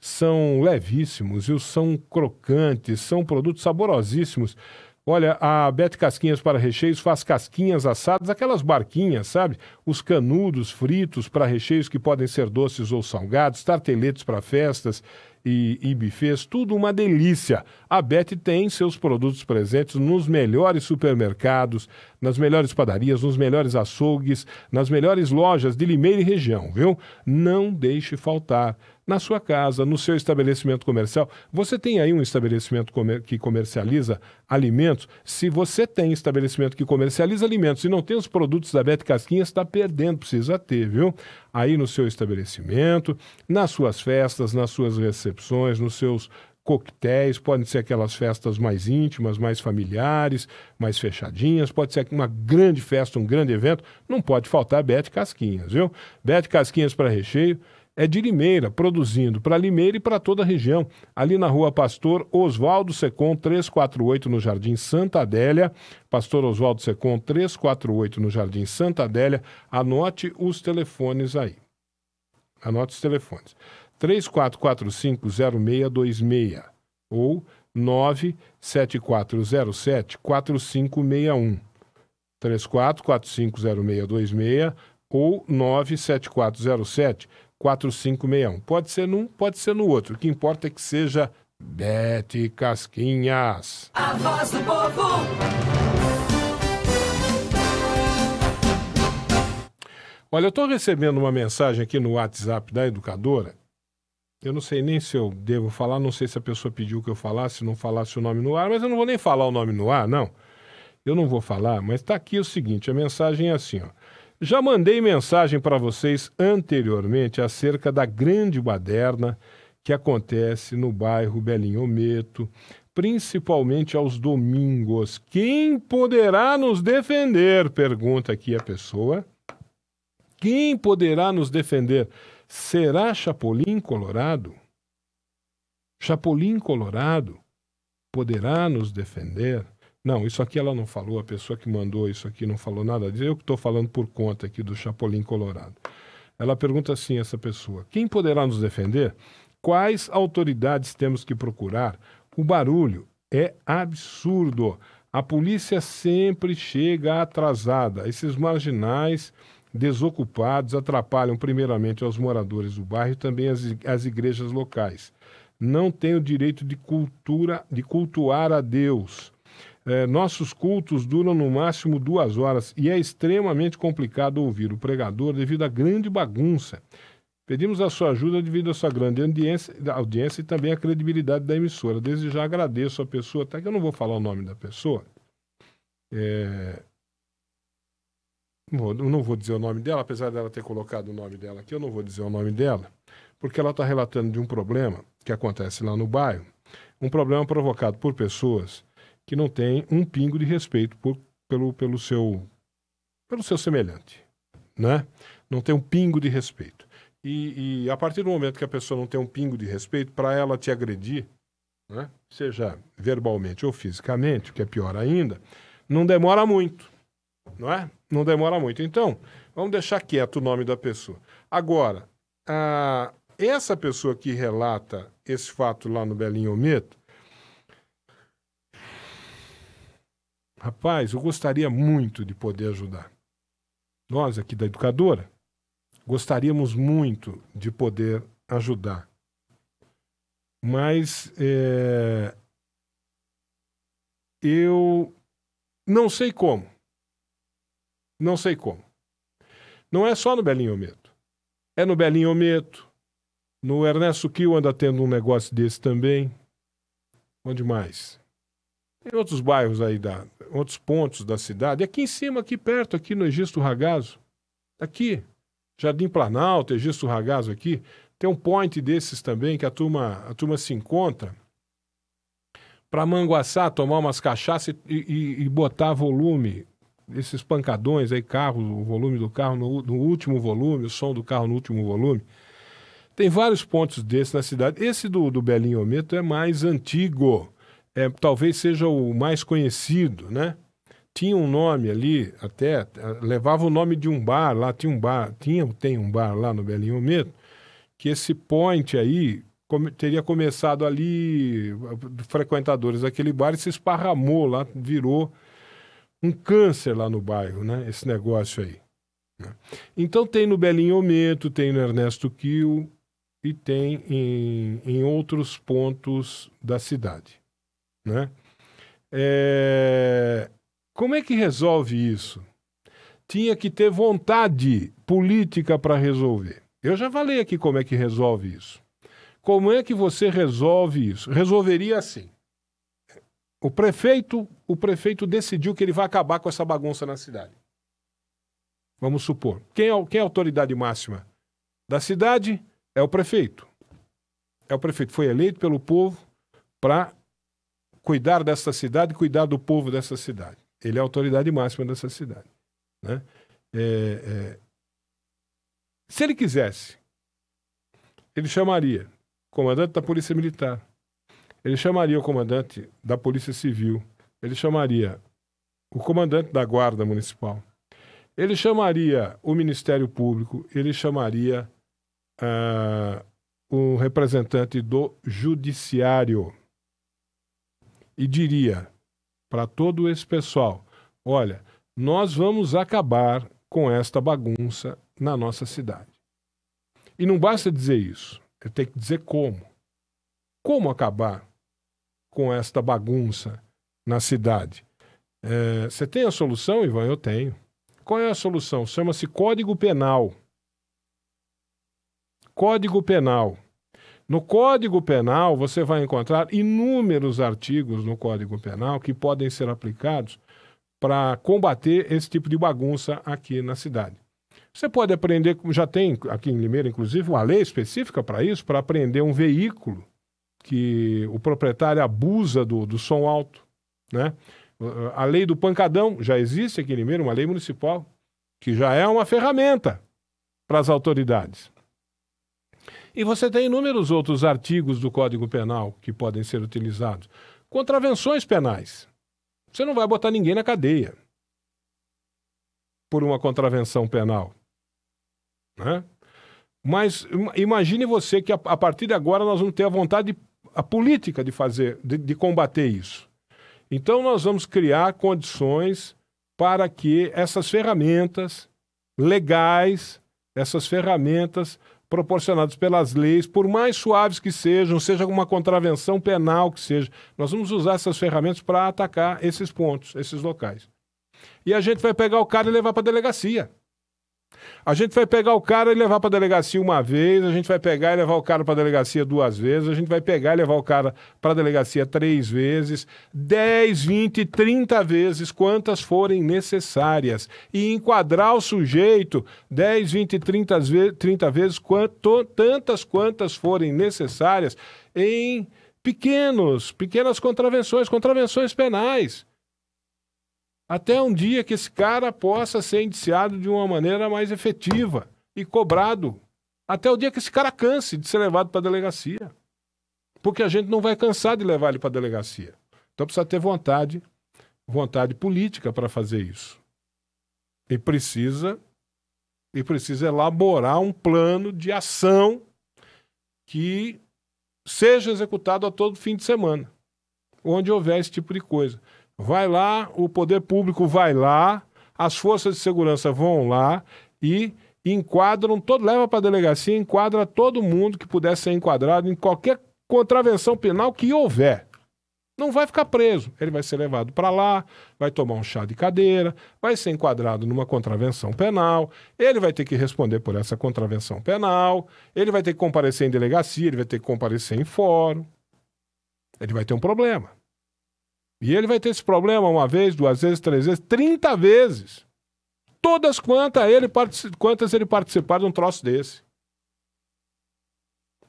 são levíssimos e são crocantes, são produtos saborosíssimos. Olha, a Bete Casquinhas para recheios faz casquinhas assadas, aquelas barquinhas, sabe? Os canudos fritos para recheios que podem ser doces ou salgados, tarteletes para festas e, e bufês, tudo uma delícia. A Beth tem seus produtos presentes nos melhores supermercados, nas melhores padarias, nos melhores açougues, nas melhores lojas de Limeira e região, viu? Não deixe faltar na sua casa, no seu estabelecimento comercial. Você tem aí um estabelecimento comer que comercializa alimentos? Se você tem estabelecimento que comercializa alimentos e não tem os produtos da Bete Casquinha, está perdendo, precisa ter, viu? Aí no seu estabelecimento, nas suas festas, nas suas recepções, nos seus coquetéis, podem ser aquelas festas mais íntimas, mais familiares, mais fechadinhas, pode ser uma grande festa, um grande evento, não pode faltar Bete Casquinhas, viu? Bete Casquinhas para recheio, é de Limeira, produzindo para Limeira e para toda a região. Ali na rua Pastor Oswaldo Secom 348, no Jardim Santa Adélia. Pastor Oswaldo Secom 348, no Jardim Santa Adélia. Anote os telefones aí. Anote os telefones. 34450626 ou 974074561. 34450626 ou 97407 4561. Pode ser num, pode ser no outro. O que importa é que seja Bete Casquinhas. A voz do povo. Olha, eu estou recebendo uma mensagem aqui no WhatsApp da educadora. Eu não sei nem se eu devo falar, não sei se a pessoa pediu que eu falasse, não falasse o nome no ar, mas eu não vou nem falar o nome no ar, não. Eu não vou falar, mas está aqui o seguinte: a mensagem é assim, ó. Já mandei mensagem para vocês anteriormente acerca da grande baderna que acontece no bairro Belinhometo, principalmente aos domingos. Quem poderá nos defender? Pergunta aqui a pessoa. Quem poderá nos defender? Será Chapolin Colorado? Chapolin Colorado poderá nos defender? Não, isso aqui ela não falou, a pessoa que mandou isso aqui não falou nada disso. Eu que estou falando por conta aqui do Chapolin Colorado. Ela pergunta assim, essa pessoa, quem poderá nos defender? Quais autoridades temos que procurar? O barulho é absurdo. A polícia sempre chega atrasada. Esses marginais desocupados atrapalham primeiramente os moradores do bairro e também as, igrejas locais. Não tem o direito de cultura, de cultuar a Deus. É, nossos cultos duram no máximo duas horas e é extremamente complicado ouvir o pregador devido à grande bagunça. Pedimos a sua ajuda devido à sua grande audiência, audiência e também à credibilidade da emissora. Desde já agradeço a pessoa, até que eu não vou falar o nome da pessoa. É... Vou, não vou dizer o nome dela, apesar dela ter colocado o nome dela aqui, eu não vou dizer o nome dela, porque ela está relatando de um problema que acontece lá no bairro. Um problema provocado por pessoas que não tem um pingo de respeito por, pelo, pelo, seu, pelo seu semelhante. Né? Não tem um pingo de respeito. E, e a partir do momento que a pessoa não tem um pingo de respeito, para ela te agredir, né? seja verbalmente ou fisicamente, o que é pior ainda, não demora muito. Não é? Não demora muito. Então, vamos deixar quieto o nome da pessoa. Agora, a, essa pessoa que relata esse fato lá no Belinho Ometo, Rapaz, eu gostaria muito de poder ajudar. Nós aqui da educadora gostaríamos muito de poder ajudar. Mas é, eu não sei como. Não sei como. Não é só no Belinho Ometo. É no Belinho Ometo. No Ernesto Kiel anda tendo um negócio desse também. Onde mais? em outros bairros aí, da, outros pontos da cidade. Aqui em cima, aqui perto, aqui no Egisto Ragazzo. Aqui, Jardim Planalto, Egisto Ragazzo aqui. Tem um point desses também que a turma, a turma se encontra para manguaçar, tomar umas cachaças e, e, e, botar volume. Esses pancadões aí, carro, o volume do carro no, no último volume, o som do carro no último volume. Tem vários pontos desses na cidade. Esse do, do Belinho Ometo é mais antigo é, talvez seja o mais conhecido, né? Tinha um nome ali, até levava o nome de um bar lá, tinha um bar, tinha, tem um bar lá no Belinho Medo, que esse point aí come, teria começado ali, frequentadores daquele bar, e se esparramou lá, virou um câncer lá no bairro, né? Esse negócio aí. Né? Então tem no Belinho Medo, tem no Ernesto Kiel, e tem em, em outros pontos da cidade. Né? É... Como é que resolve isso? Tinha que ter vontade política para resolver. Eu já falei aqui como é que resolve isso. Como é que você resolve isso? Resolveria assim. O prefeito, o prefeito decidiu que ele vai acabar com essa bagunça na cidade. Vamos supor. Quem é, quem é a autoridade máxima da cidade? É o prefeito. É o prefeito. Foi eleito pelo povo para cuidar dessa cidade, cuidar do povo dessa cidade. Ele é a autoridade máxima dessa cidade. Né? É, é... Se ele quisesse, ele chamaria o comandante da Polícia Militar, ele chamaria o comandante da Polícia Civil, ele chamaria o comandante da Guarda Municipal, ele chamaria o Ministério Público, ele chamaria uh, um representante do Judiciário e diria para todo esse pessoal: olha, nós vamos acabar com esta bagunça na nossa cidade. E não basta dizer isso, eu tenho que dizer como. Como acabar com esta bagunça na cidade? É, você tem a solução, Ivan? Eu tenho. Qual é a solução? Chama-se Código Penal. Código Penal. No Código Penal, você vai encontrar inúmeros artigos no Código Penal que podem ser aplicados para combater esse tipo de bagunça aqui na cidade. Você pode aprender, já tem aqui em Limeira, inclusive, uma lei específica para isso, para aprender um veículo que o proprietário abusa do, do som alto. Né? A lei do pancadão já existe aqui em Limeira, uma lei municipal, que já é uma ferramenta para as autoridades. E você tem inúmeros outros artigos do Código Penal que podem ser utilizados. Contravenções penais. Você não vai botar ninguém na cadeia por uma contravenção penal. Né? Mas imagine você que a, a, partir de agora nós vamos ter a vontade, a política de fazer, de, de combater isso. Então nós vamos criar condições para que essas ferramentas legais, essas ferramentas proporcionados pelas leis, por mais suaves que sejam, seja alguma contravenção penal que seja. Nós vamos usar essas ferramentas para atacar esses pontos, esses locais. E a gente vai pegar o cara e levar para a delegacia. A gente vai pegar o cara e levar para a delegacia uma vez, a gente vai pegar e levar o cara para a delegacia duas vezes, a gente vai pegar e levar o cara para a delegacia três vezes, 10, 20, 30 vezes, quantas forem necessárias. E enquadrar o sujeito 10, 20, 30, 30 vezes, quanto, tantas quantas forem necessárias, em pequenos, pequenas contravenções, contravenções penais até um dia que esse cara possa ser indiciado de uma maneira mais efetiva e cobrado. Até o dia que esse cara canse de ser levado para a delegacia. Porque a gente não vai cansar de levar ele para a delegacia. Então precisa ter vontade, vontade política para fazer isso. E precisa e precisa elaborar um plano de ação que seja executado a todo fim de semana, onde houver esse tipo de coisa vai lá, o poder público vai lá, as forças de segurança vão lá e enquadram, todo, leva para a delegacia, enquadra todo mundo que puder ser enquadrado em qualquer contravenção penal que houver. Não vai ficar preso. Ele vai ser levado para lá, vai tomar um chá de cadeira, vai ser enquadrado numa contravenção penal, ele vai ter que responder por essa contravenção penal, ele vai ter que comparecer em delegacia, ele vai ter que comparecer em fórum. Ele vai ter um problema. E ele vai ter esse problema uma vez, duas vezes, três vezes, trinta vezes. Todas quantas ele, quantas ele participar de um troço desse.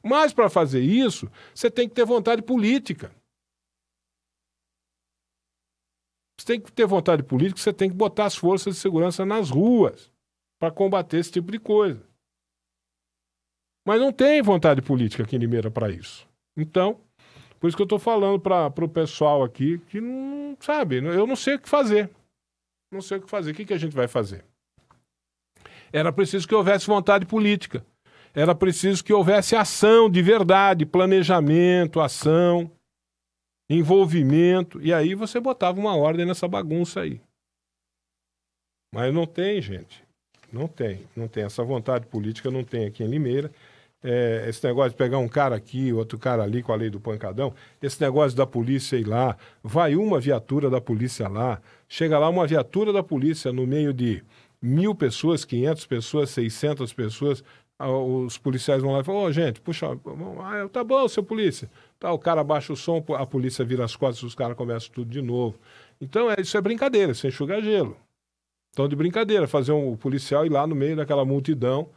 Mas para fazer isso, você tem que ter vontade política. Você tem que ter vontade política, você tem que botar as forças de segurança nas ruas para combater esse tipo de coisa. Mas não tem vontade política aqui em Limeira para isso. Então, por isso que eu estou falando para o pessoal aqui que não sabe, eu não sei o que fazer. Não sei o que fazer. O que, que a gente vai fazer? Era preciso que houvesse vontade política. Era preciso que houvesse ação de verdade, planejamento, ação, envolvimento. E aí você botava uma ordem nessa bagunça aí. Mas não tem, gente. Não tem. Não tem. Essa vontade política não tem aqui em Limeira é, esse negócio de pegar um cara aqui, outro cara ali com a lei do pancadão, esse negócio da polícia ir lá, vai uma viatura da polícia lá, chega lá uma viatura da polícia no meio de mil pessoas, 500 pessoas, 600 pessoas, os policiais vão lá e falam, ô oh, gente, puxa, ah, tá bom, seu polícia. Tá, o cara baixa o som, a polícia vira as costas, os caras começam tudo de novo. Então, é, isso é brincadeira, sem enxugar gelo. Então, de brincadeira, fazer um, o policial ir lá no meio daquela multidão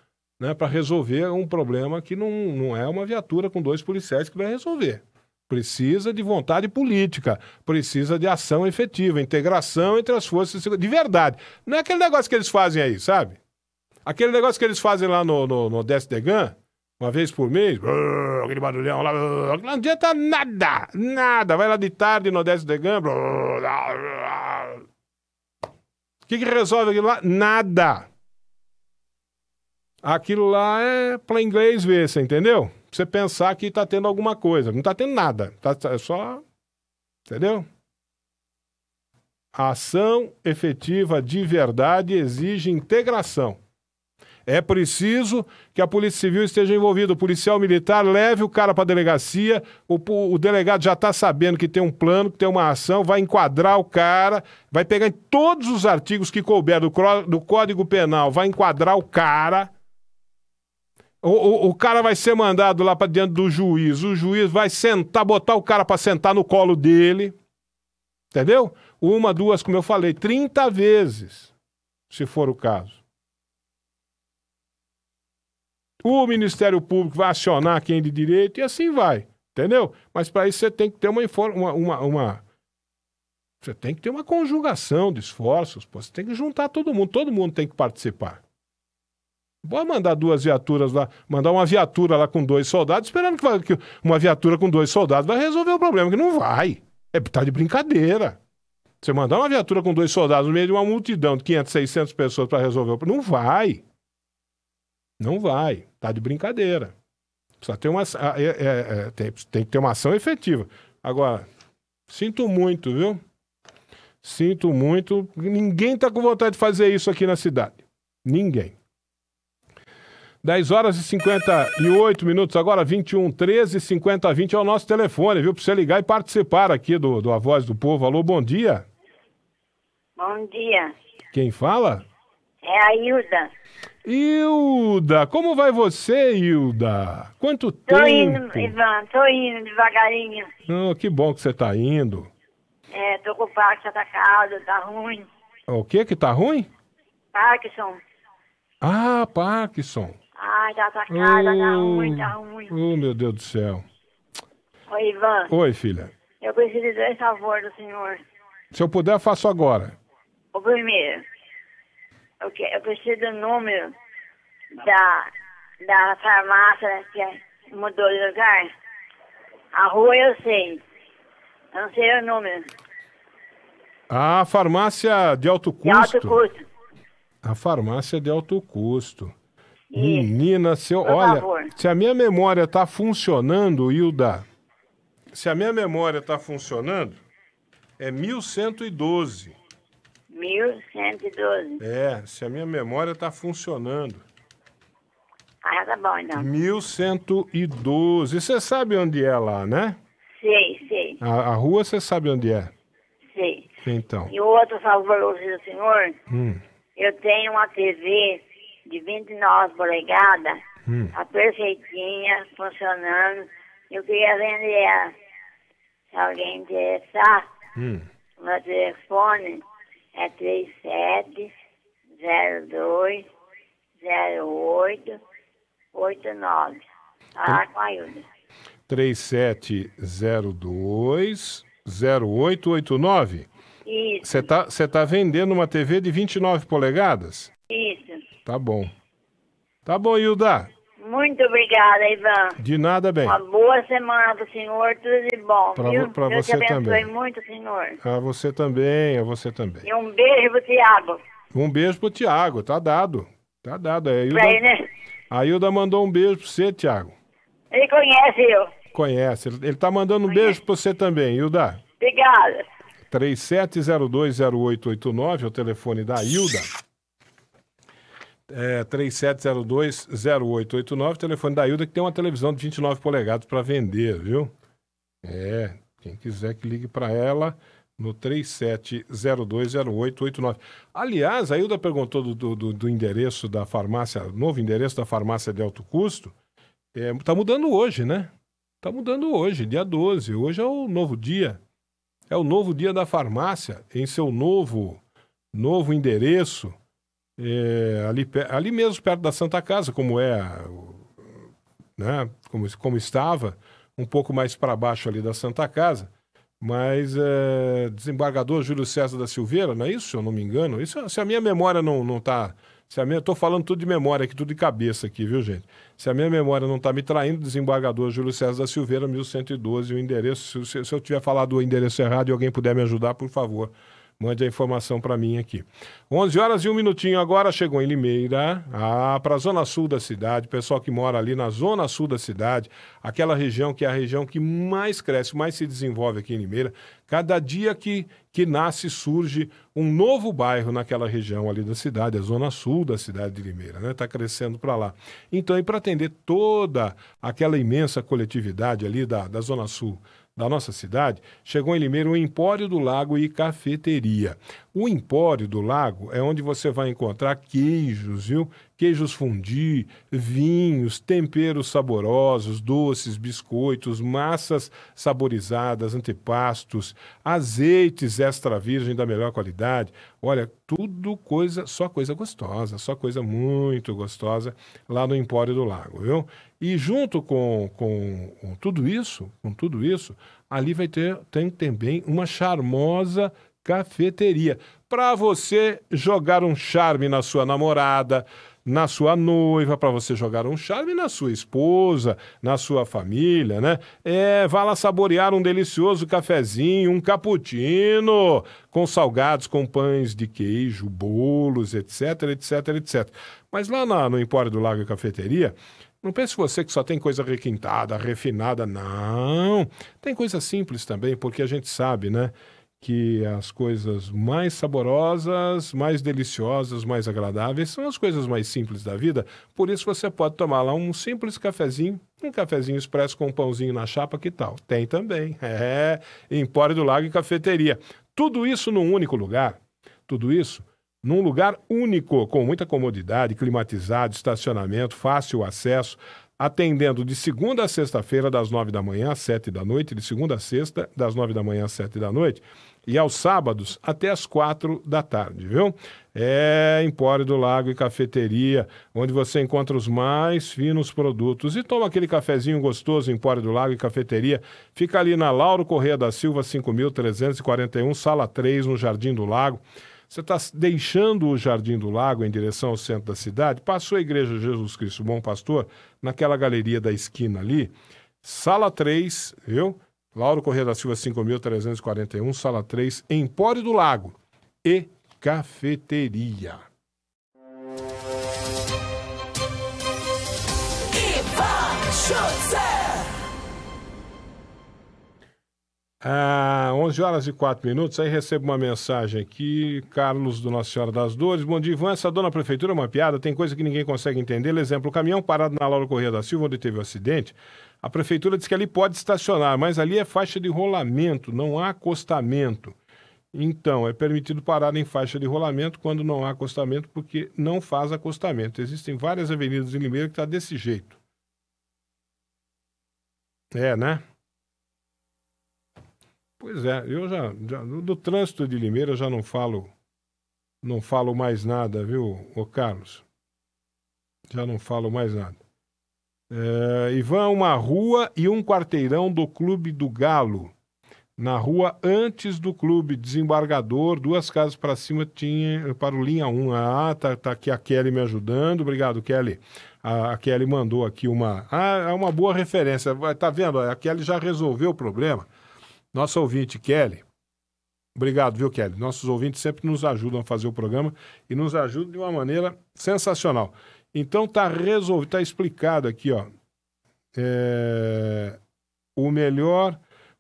né, para resolver um problema que não, não é uma viatura com dois policiais que vai resolver. Precisa de vontade política, precisa de ação efetiva, integração entre as forças de verdade. Não é aquele negócio que eles fazem aí, sabe? Aquele negócio que eles fazem lá no, no, no Degan, uma vez por mês, aquele barulhão lá, não adianta nada, nada. Vai lá de tarde no Odessa Degan. O que, que resolve aquilo lá? Nada aquilo lá é para inglês ver, você entendeu? você pensar que tá tendo alguma coisa. Não tá tendo nada. Tá, tá, é só. Entendeu? A ação efetiva de verdade exige integração. É preciso que a Polícia Civil esteja envolvida. O policial militar leve o cara para a delegacia. O, o, delegado já está sabendo que tem um plano, que tem uma ação, vai enquadrar o cara, vai pegar em todos os artigos que couber do, do Código Penal, vai enquadrar o cara o, o, o, cara vai ser mandado lá para dentro do juiz. O juiz vai sentar, botar o cara para sentar no colo dele. Entendeu? Uma, duas, como eu falei, 30 vezes, se for o caso. O Ministério Público vai acionar quem de direito e assim vai. Entendeu? Mas para isso você tem que ter uma, uma, uma, uma... Você tem que ter uma conjugação de esforços. Pô. Você tem que juntar todo mundo. Todo mundo tem que participar. Bora mandar duas viaturas lá, mandar uma viatura lá com dois soldados, esperando que, vai, que uma viatura com dois soldados vai resolver o problema, que não vai. É tá de brincadeira. Você mandar uma viatura com dois soldados no meio de uma multidão de 500, 600 pessoas para resolver o problema, não vai. Não vai. Tá de brincadeira. só tem uma, ah, é, é, é, tem, tem que ter uma ação efetiva. Agora, sinto muito, viu? Sinto muito. Ninguém tá com vontade de fazer isso aqui na cidade. Ninguém. 10 horas e 58 minutos, agora 21, 13, 50, 20 é o nosso telefone, viu? Para você ligar e participar aqui do, do A Voz do Povo. Alô, bom dia. Bom dia. Quem fala? É a Hilda. Hilda, como vai você, Hilda? Quanto tô tempo? Tô indo, Ivan, tô indo devagarinho. Oh, que bom que você tá indo. É, tô com o Parkinson casa, tá ruim. O que que tá ruim? Parkinson. Ah, Parkinson. Ai, tá atacada, tá ruim, tá ruim. Oh, meu Deus do céu. Oi, Ivan. Oi, filha. Eu preciso de dois favores do senhor. Se eu puder, faço agora. O primeiro, eu, eu preciso do número da, da farmácia que é, mudou de lugar. A rua eu sei. Eu não sei o número. A farmácia de alto custo. De alto custo. A farmácia de alto custo. Menina, seu, olha, se a minha memória está funcionando, Hilda, se a minha memória está funcionando, é 1112. 1112. É, se a minha memória está funcionando. Ah, tá bom, então. 1112. Você sabe onde é lá, né? Sei, sei. A, a rua você sabe onde é? Sei. Então. E o outro favor do senhor, hum. eu tenho uma TV de 29 polegadas, hum. a tá perfeitinha, funcionando. Eu queria vender ela. Se alguém interessar, hum. meu telefone é 3702 08 Falar com a Ailda. 3702 0889? Isso. Você está tá vendendo uma TV de 29 polegadas? Isso. Tá bom. Tá bom, Hilda. Muito obrigada, Ivan. De nada, bem. Uma boa semana para o senhor, tudo de bom. Para você te também. muito, senhor. A você também, a você também. E um beijo pro Tiago. Um beijo pro Tiago, tá dado. Tá dado. É, a Hilda, aí, né? a Hilda mandou um beijo para você, Tiago. Ele conhece eu. Conhece. Ele tá mandando um conhece. beijo para você também, Hilda. Obrigada. 37020889, é o telefone da Hilda é, 3702-0889, telefone da Hilda, que tem uma televisão de 29 polegadas para vender, viu? É, quem quiser que ligue para ela no 37020889. Aliás, a Hilda perguntou do, do, do, endereço da farmácia, novo endereço da farmácia de alto custo. Está é, mudando hoje, né? Está mudando hoje, dia 12. Hoje é o novo dia. É o novo dia da farmácia, em seu novo, novo endereço é, ali, ali mesmo perto da Santa Casa, como é, né, como, como estava, um pouco mais para baixo ali da Santa Casa. Mas é, desembargador Júlio César da Silveira, não é isso, se eu não me engano? Isso, se a minha memória não, não tá, Se a minha, estou falando tudo de memória aqui, tudo de cabeça aqui, viu, gente? Se a minha memória não está me traindo, desembargador Júlio César da Silveira, 1112, o endereço. Se, se eu tiver falado o endereço errado e alguém puder me ajudar, por favor, Mande a informação para mim aqui. 11 horas e um minutinho agora, chegou em Limeira, ah, para a zona sul da cidade. Pessoal que mora ali na zona sul da cidade, aquela região que é a região que mais cresce, mais se desenvolve aqui em Limeira. Cada dia que, que nasce, surge um novo bairro naquela região ali da cidade, a zona sul da cidade de Limeira, né? Está crescendo para lá. Então, e para atender toda aquela imensa coletividade ali da, da zona sul da nossa cidade, chegou em Limeira o Empório do Lago e Cafeteria. O Empório do Lago é onde você vai encontrar queijos, viu? Queijos fundi, vinhos, temperos saborosos, doces, biscoitos, massas saborizadas, antepastos, azeites extra virgem da melhor qualidade. Olha, tudo coisa, só coisa gostosa, só coisa muito gostosa lá no Empório do Lago, viu? E junto com, com, com tudo isso, com tudo isso, ali vai ter tem também uma charmosa cafeteria. Para você jogar um charme na sua namorada, na sua noiva, para você jogar um charme na sua esposa, na sua família, né? É, vá lá saborear um delicioso cafezinho, um cappuccino, com salgados, com pães de queijo, bolos, etc, etc, etc. Mas lá na, no Empório do Lago e Cafeteria, não pense você que só tem coisa requintada, refinada, não. Tem coisa simples também, porque a gente sabe, né? que as coisas mais saborosas, mais deliciosas, mais agradáveis são as coisas mais simples da vida. Por isso você pode tomar lá um simples cafezinho, um cafezinho expresso com um pãozinho na chapa, que tal? Tem também. É, Empório do Lago e cafeteria. Tudo isso num único lugar. Tudo isso num lugar único, com muita comodidade, climatizado, estacionamento, fácil acesso, atendendo de segunda a sexta-feira, das nove da manhã às sete da noite, de segunda a sexta, das nove da manhã às sete da noite e aos sábados até as quatro da tarde, viu? É Empório do Lago e Cafeteria, onde você encontra os mais finos produtos e toma aquele cafezinho gostoso Empório do Lago e Cafeteria. Fica ali na Lauro Correia da Silva, 5341, sala 3, no Jardim do Lago. Você está deixando o Jardim do Lago em direção ao centro da cidade, passou a Igreja Jesus Cristo Bom Pastor, naquela galeria da esquina ali, sala 3, viu? Lauro Corrêa da Silva 5.341, sala 3, Empório do Lago e Cafeteria. Ah, 11 horas e 4 minutos. Aí recebo uma mensagem aqui, Carlos do Nossa Senhora das Dores. Bom dia, Ivan. Essa dona prefeitura é uma piada, tem coisa que ninguém consegue entender. Exemplo, o caminhão parado na Lauro Corrêa da Silva, onde teve o um acidente, a prefeitura diz que ali pode estacionar, mas ali é faixa de rolamento, não há acostamento. Então, é permitido parar em faixa de rolamento quando não há acostamento, porque não faz acostamento. Existem várias avenidas em Limeira que tá desse jeito. É, né? Pois é, eu já, já do trânsito de Limeira eu já não falo não falo mais nada, viu, ô Carlos? Já não falo mais nada. Uh, Ivan, uma rua e um quarteirão do Clube do Galo. Na rua antes do clube, desembargador, duas casas para cima tinha para o linha 1. Ah, tá, tá aqui a Kelly me ajudando. Obrigado, Kelly. A, a Kelly mandou aqui uma. Ah, é uma boa referência. Tá vendo? A Kelly já resolveu o problema. nosso ouvinte, Kelly. Obrigado, viu, Kelly? Nossos ouvintes sempre nos ajudam a fazer o programa e nos ajudam de uma maneira sensacional. Então tá resolvido, tá explicado aqui, ó. É... O melhor,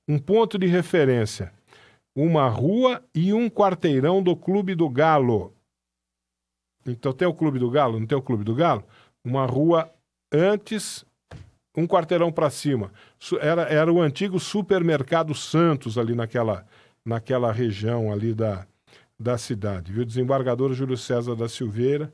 um ponto de referência, uma rua e um quarteirão do Clube do Galo. Então tem o Clube do Galo, não tem o Clube do Galo? Uma rua antes, um quarteirão para cima. Era, era o antigo supermercado Santos ali naquela, naquela região ali da, da cidade. Viu? Desembargador Júlio César da Silveira,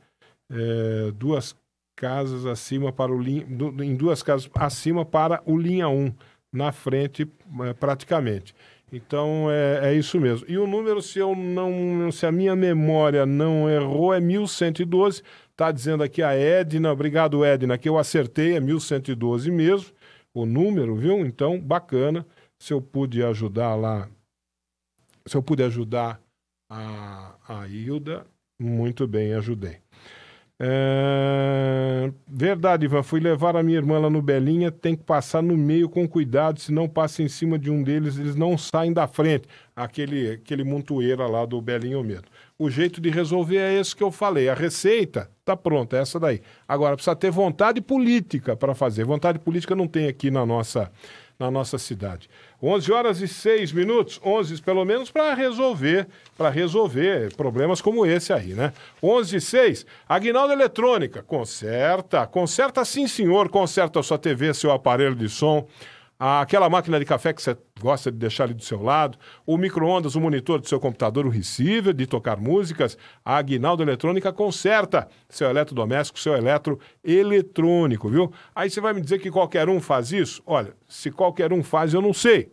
é, duas casas acima para o linha, em duas casas acima para o linha 1, na frente eh, praticamente. Então é, é isso mesmo. E o número, se eu não. Se a minha memória não errou, é 1112. Está dizendo aqui a Edna, obrigado, Edna, que eu acertei, é 1112 mesmo, o número, viu? Então, bacana. Se eu pude ajudar lá, se eu pude ajudar a, a Hilda, muito bem, ajudei. É... Verdade, Ivan. Fui levar a minha irmã lá no Belinha. Tem que passar no meio com cuidado, se não passa em cima de um deles, eles não saem da frente. Aquele, aquele montoeira lá do Belinha medo. O jeito de resolver é esse que eu falei. A receita está pronta, é essa daí. Agora, precisa ter vontade política para fazer. Vontade política não tem aqui na nossa, na nossa cidade. 11 horas e 6 minutos, 11 pelo menos, para resolver, para resolver problemas como esse aí, né? 11 e 6, Aguinaldo Eletrônica, conserta, conserta sim senhor, conserta sua TV, seu aparelho de som, aquela máquina de café que você gosta de deixar ali do seu lado, o micro-ondas, o monitor do seu computador, o receiver de tocar músicas, a Aguinaldo Eletrônica conserta seu eletrodoméstico, seu eletro eletrônico, viu? Aí você vai me dizer que qualquer um faz isso? Olha, se qualquer um faz, eu não sei.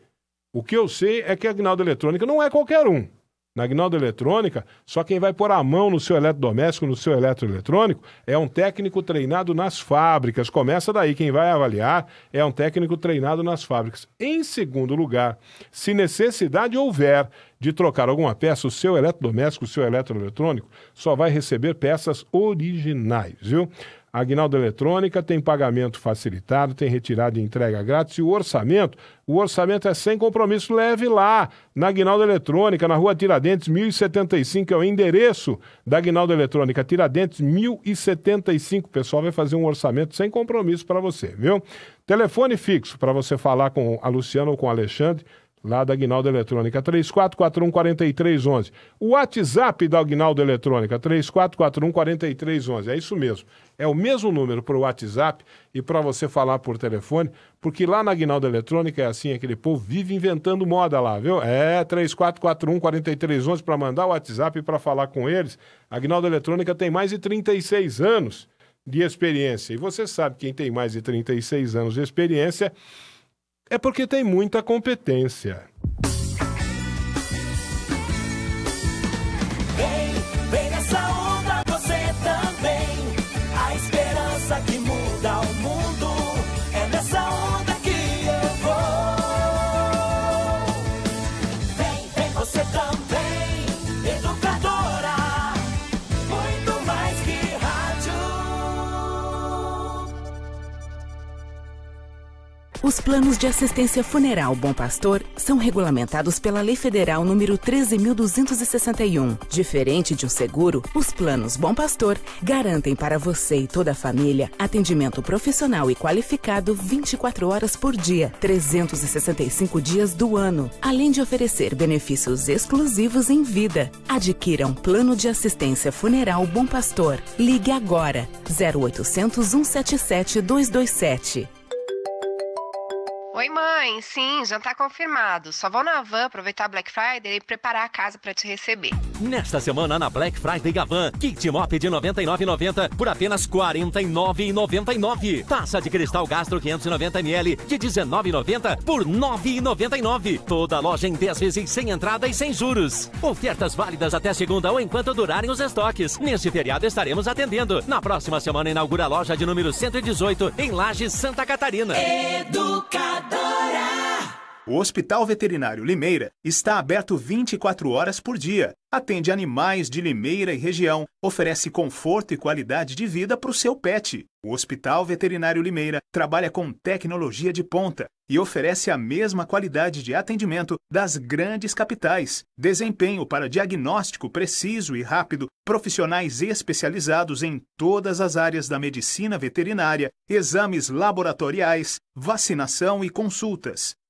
O que eu sei é que a Aguinaldo Eletrônica não é qualquer um. Na Agnaldo Eletrônica, só quem vai pôr a mão no seu eletrodoméstico, no seu eletroeletrônico, é um técnico treinado nas fábricas. Começa daí, quem vai avaliar é um técnico treinado nas fábricas. Em segundo lugar, se necessidade houver de trocar alguma peça, o seu eletrodoméstico, o seu eletroeletrônico, só vai receber peças originais, viu? Agnaldo Eletrônica tem pagamento facilitado, tem retirada e entrega grátis. E o orçamento, o orçamento é sem compromisso. Leve lá na Agnaldo Eletrônica, na rua Tiradentes, 1075, é o endereço da Agnaldo Eletrônica. Tiradentes, 1075. O pessoal vai fazer um orçamento sem compromisso para você, viu? Telefone fixo para você falar com a Luciana ou com o Alexandre, lá da Aguinaldo Eletrônica, 3441-4311. O WhatsApp da Aguinaldo Eletrônica, 3441-4311. É isso mesmo. É o mesmo número para o WhatsApp e para você falar por telefone, porque lá na Aguinaldo Eletrônica é assim, aquele povo vive inventando moda lá, viu? É, 3441-4311 para mandar o WhatsApp e para falar com eles. A Aguinaldo Eletrônica tem mais de 36 anos de experiência. E você sabe quem tem mais de 36 anos de experiência é porque tem muita competência. Os planos de assistência funeral Bom Pastor são regulamentados pela Lei Federal número 13261. Diferente de um seguro, os planos Bom Pastor garantem para você e toda a família atendimento profissional e qualificado 24 horas por dia, 365 dias do ano, além de oferecer benefícios exclusivos em vida. Adquira um plano de assistência funeral Bom Pastor. Ligue agora 0800 177 227. Oi, mãe. Sim, já tá confirmado. Só vou na van aproveitar a Black Friday e preparar a casa para te receber. Nesta semana na Black Friday Gavan, kit mop de 99,90 por apenas 49,99. Taça de cristal gastro 590 ml de 19,90 por 9,99. Toda loja em 10 vezes sem entrada e sem juros. Ofertas válidas até segunda ou enquanto durarem os estoques. Neste feriado estaremos atendendo. Na próxima semana inaugura a loja de número 118 em Laje, Santa Catarina. Educado. Inovadora. O Hospital Veterinário Limeira está aberto 24 horas por dia, atende animais de Limeira e região, oferece conforto e qualidade de vida para o seu pet. O Hospital Veterinário Limeira trabalha com tecnologia de ponta e oferece a mesma qualidade de atendimento das grandes capitais. Desempenho para diagnóstico preciso e rápido, profissionais especializados em todas as áreas da medicina veterinária, exames laboratoriais, vacinação e consultas.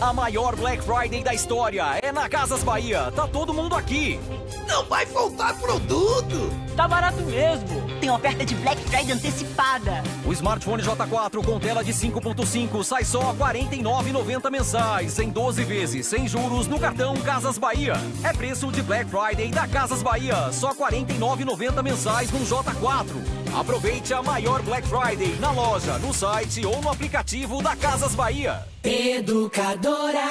A maior Black Friday da história é na Casas Bahia. Tá todo mundo aqui. Não vai faltar produto. Tá barato mesmo. Tem oferta de Black Friday antecipada. O smartphone J4 com tela de 5.5 sai só R$ 49,90 mensais em 12 vezes, sem juros no cartão Casas Bahia. É preço de Black Friday da Casas Bahia, só R$ 49,90 mensais no J4. Aproveite a maior Black Friday na loja, no site ou no aplicativo da Casas Bahia. Educador Educadora.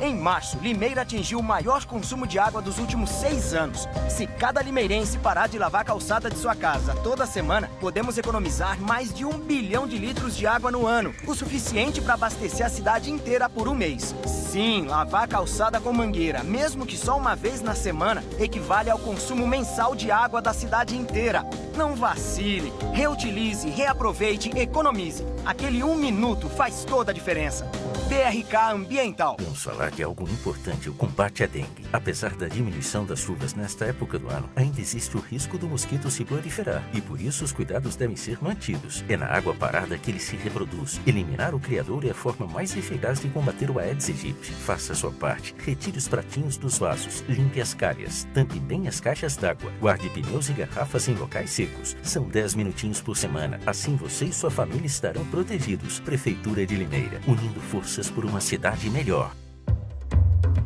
Em março, Limeira atingiu o maior consumo de água dos últimos seis anos. Se cada limeirense parar de lavar a calçada de sua casa toda semana, podemos economizar mais de um bilhão de litros de água no ano, o suficiente para abastecer a cidade inteira por um mês. Sim, lavar a calçada com mangueira, mesmo que só uma vez na semana, equivale ao consumo mensal de água da cidade inteira. Não vacile. Reutilize, reaproveite, economize. Aquele um minuto faz toda a diferença. BRK Ambiental. Vamos falar de algo importante, o combate à dengue. Apesar da diminuição das chuvas nesta época do ano, ainda existe o risco do mosquito se proliferar. E por isso os cuidados devem ser mantidos. É na água parada que ele se reproduz. Eliminar o criador é a forma mais eficaz de combater o Aedes aegypti. Faça sua parte. Retire os pratinhos dos vasos. Limpe as calhas. Tampe bem as caixas d'água. Guarde pneus e garrafas em locais secos secos. São 10 minutinhos por semana. Assim você e sua família estarão protegidos. Prefeitura de Limeira, unindo forças por uma cidade melhor.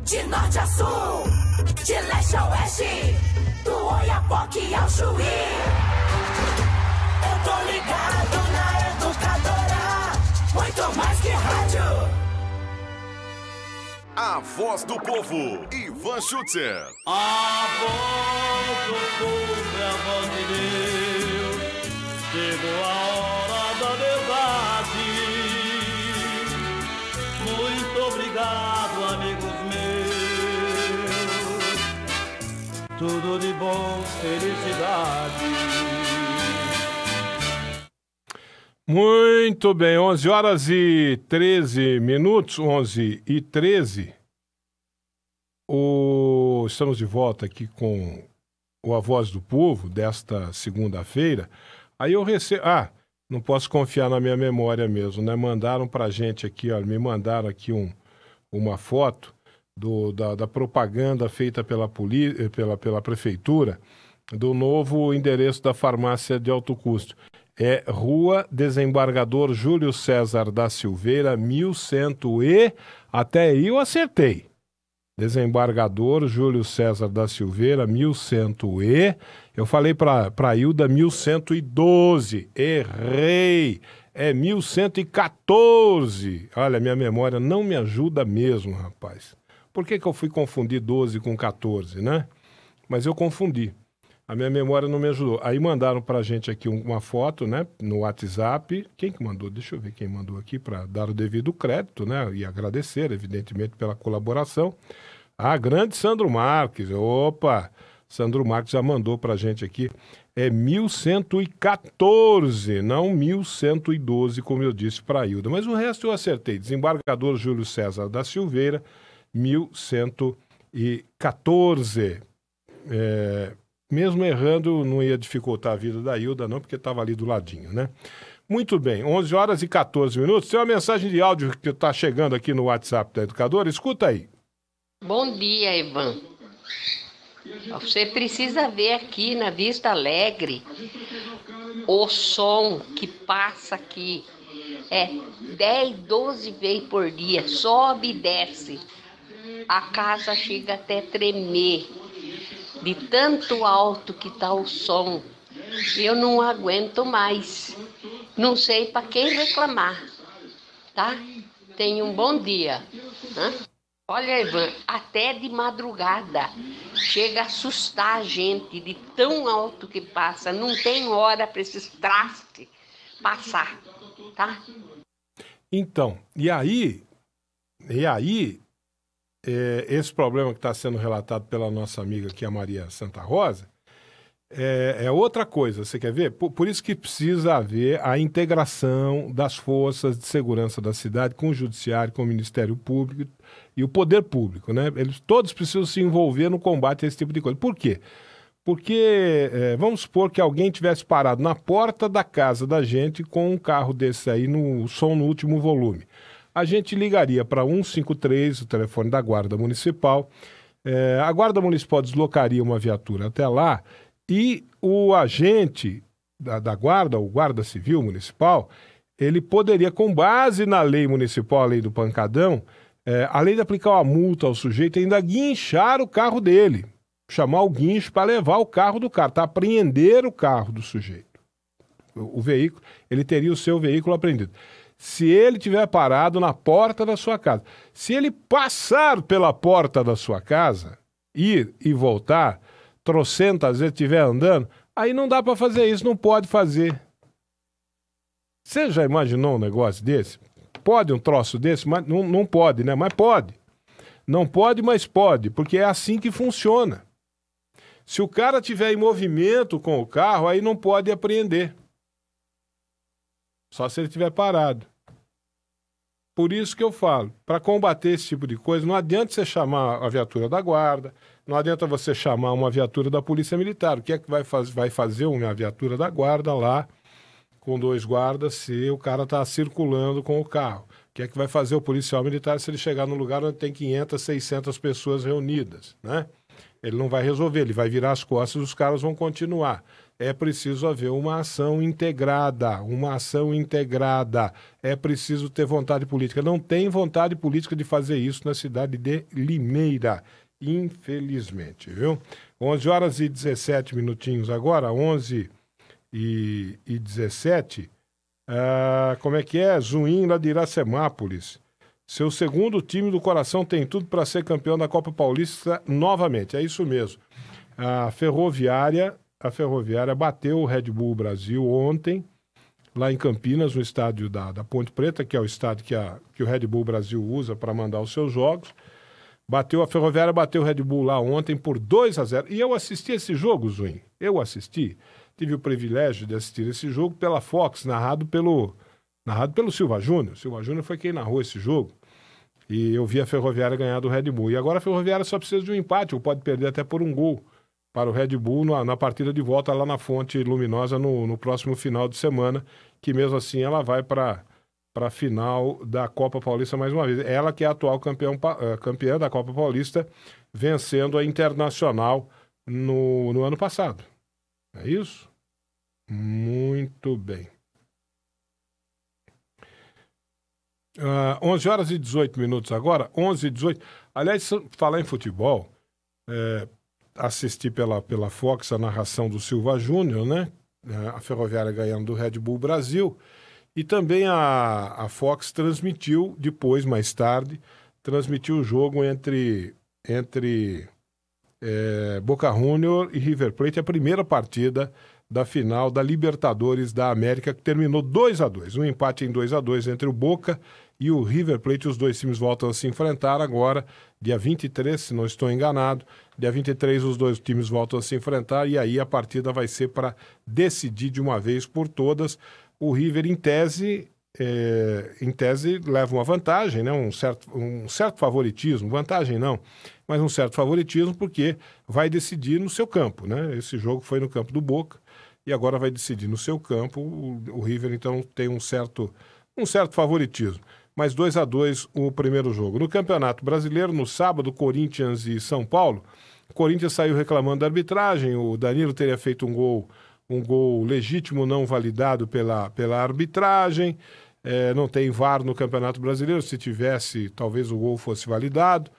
De norte a sul, de leste a oeste, do Oiapoque ao Chuí. Eu tô ligado na educadora, muito mais que rádio. A voz do povo, Ivan Schutzer. A voz do povo é a voz de Deus. Chegou a hora da verdade. Muito obrigado, amigos meus. Tudo de bom, felicidade. Muito bem, 11 horas e 13 minutos, 11 e 13. O... Estamos de volta aqui com o A Voz do Povo desta segunda-feira. Aí eu recebo. Ah, não posso confiar na minha memória mesmo, né? Mandaram para gente aqui, ó, me mandaram aqui um, uma foto do, da, da, propaganda feita pela, poli, eh, pela, pela prefeitura do novo endereço da farmácia de alto custo é Rua Desembargador Júlio César da Silveira, 1100 e. Até aí eu acertei. Desembargador Júlio César da Silveira, 1100 e. Eu falei para Hilda 1112. Errei. É 1114. Olha, minha memória não me ajuda mesmo, rapaz. Por que, que eu fui confundir 12 com 14, né? Mas eu confundi. A minha memória não me ajudou. Aí mandaram para a gente aqui uma foto, né, no WhatsApp. Quem que mandou? Deixa eu ver quem mandou aqui para dar o devido crédito, né, e agradecer, evidentemente, pela colaboração. Ah, grande Sandro Marques. Opa! Sandro Marques já mandou para a gente aqui. É 1114, não 1112, como eu disse para a Hilda. Mas o resto eu acertei. Desembargador Júlio César da Silveira, 1114. É, mesmo errando, não ia dificultar a vida da Hilda, não, porque estava ali do ladinho, né? Muito bem, 11 horas e 14 minutos. Tem uma mensagem de áudio que está chegando aqui no WhatsApp da educadora. Escuta aí. Bom dia, Ivan. Você precisa ver aqui na Vista Alegre o som que passa aqui. É 10, 12 vezes por dia, sobe e desce. A casa chega até tremer de tanto alto que está o som. Eu não aguento mais. Não sei para quem reclamar, tá? Tenha um bom dia. Hã? Né? Olha, Ivan, até de madrugada chega a assustar a gente de tão alto que passa. Não tem hora para esses trastes passar, tá? Então, e aí, e aí é, esse problema que está sendo relatado pela nossa amiga aqui, a Maria Santa Rosa, é, é outra coisa, você quer ver? Por, por, isso que precisa haver a integração das forças de segurança da cidade com o judiciário, com o Ministério Público e o poder público, né? Eles todos precisam se envolver no combate a esse tipo de coisa. Por quê? Porque é, vamos supor que alguém tivesse parado na porta da casa da gente com um carro desse aí no som no último volume a gente ligaria para 153, o telefone da Guarda Municipal. É, a Guarda Municipal deslocaria uma viatura até lá e o agente da, da Guarda, o Guarda Civil Municipal, ele poderia, com base na lei municipal, a lei do pancadão, é, além de aplicar uma multa ao sujeito, ainda guinchar o carro dele. Chamar o guincho para levar o carro do cara, tá? apreender o carro do sujeito. O, o veículo, ele teria o seu veículo apreendido se ele tiver parado na porta da sua casa. Se ele passar pela porta da sua casa, ir e voltar, trocentas vezes estiver andando, aí não dá para fazer isso, não pode fazer. Você já imaginou um negócio desse? Pode um troço desse, mas não, não pode, né? Mas pode. Não pode, mas pode, porque é assim que funciona. Se o cara tiver em movimento com o carro, aí não pode apreender. Só se ele estiver parado. Por isso que eu falo, para combater esse tipo de coisa, não adianta você chamar a viatura da guarda, não adianta você chamar uma viatura da polícia militar. O que é que vai, faz, vai fazer uma viatura da guarda lá com dois guardas se o cara está circulando com o carro? O que é que vai fazer o policial militar se ele chegar num lugar onde tem 500, 600 pessoas reunidas, né? Ele não vai resolver, ele vai virar as costas e os caras vão continuar é preciso haver uma ação integrada, uma ação integrada. É preciso ter vontade política. Não tem vontade política de fazer isso na cidade de Limeira, infelizmente, viu? 11 horas e 17 minutinhos agora, 11 e, e 17. Ah, como é que é? Zuim, lá de Iracemápolis. Seu segundo time do coração tem tudo para ser campeão da Copa Paulista novamente. É isso mesmo. A Ferroviária a Ferroviária bateu o Red Bull Brasil ontem, lá em Campinas, no estádio da, da Ponte Preta, que é o estádio que, a, que o Red Bull Brasil usa para mandar os seus jogos. Bateu a Ferroviária, bateu o Red Bull lá ontem por 2 a 0. E eu assisti esse jogo, Zuin. Eu assisti. Tive o privilégio de assistir esse jogo pela Fox, narrado pelo, narrado pelo Silva Júnior. Silva Júnior foi quem narrou esse jogo. E eu vi a Ferroviária ganhar do Red Bull. E agora a Ferroviária só precisa de um empate, ou pode perder até por um gol para o Red Bull na, na, partida de volta lá na Fonte Luminosa no, no próximo final de semana, que mesmo assim ela vai para a final da Copa Paulista mais uma vez. Ela que é a atual campeão, eh, campeã da Copa Paulista, vencendo a Internacional no, no ano passado. É isso? Muito bem. Uh, ah, 11 horas e 18 minutos agora, 11 e 18. Aliás, falar em futebol, é, assisti pela, pela Fox a narração do Silva Júnior, né? É, a Ferroviária ganhando do Red Bull Brasil. E também a, a Fox transmitiu, depois, mais tarde, transmitiu o jogo entre, entre é, Boca Júnior e River Plate, a primeira partida da final da Libertadores da América, que terminou 2 a 2 Um empate em 2 a 2 entre o Boca e o River Plate. Os dois times voltam a se enfrentar agora, dia 23, se não estou enganado. Dia 23, os dois times voltam a se enfrentar e aí a partida vai ser para decidir de uma vez por todas. O River, em tese, é, em tese, leva uma vantagem, né? um, certo, um certo favoritismo, vantagem não, mas um certo favoritismo, porque vai decidir no seu campo. Né? Esse jogo foi no campo do Boca e agora vai decidir no seu campo. O, o River, então, tem um certo, um certo favoritismo mas 2 a 2 o primeiro jogo. No Campeonato Brasileiro, no sábado, Corinthians e São Paulo. O Corinthians saiu reclamando da arbitragem, o Danilo teria feito um gol, um gol legítimo não validado pela, pela arbitragem. É, não tem VAR no Campeonato Brasileiro, se tivesse, talvez o gol fosse validado.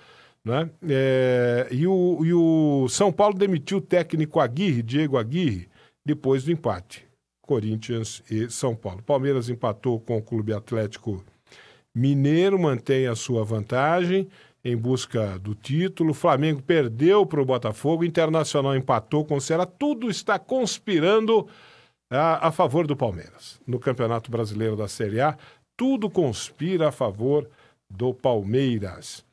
Né? É, e, o, e o São Paulo demitiu o técnico Aguirre, Diego Aguirre, depois do empate. Corinthians e São Paulo. Palmeiras empatou com o Clube Atlético Mineiro mantém a sua vantagem em busca do título. Flamengo perdeu para o Botafogo, Internacional empatou com o Ceará. Tudo está conspirando a, ah, a, favor do Palmeiras. No Campeonato Brasileiro da Série A, tudo conspira a favor do Palmeiras.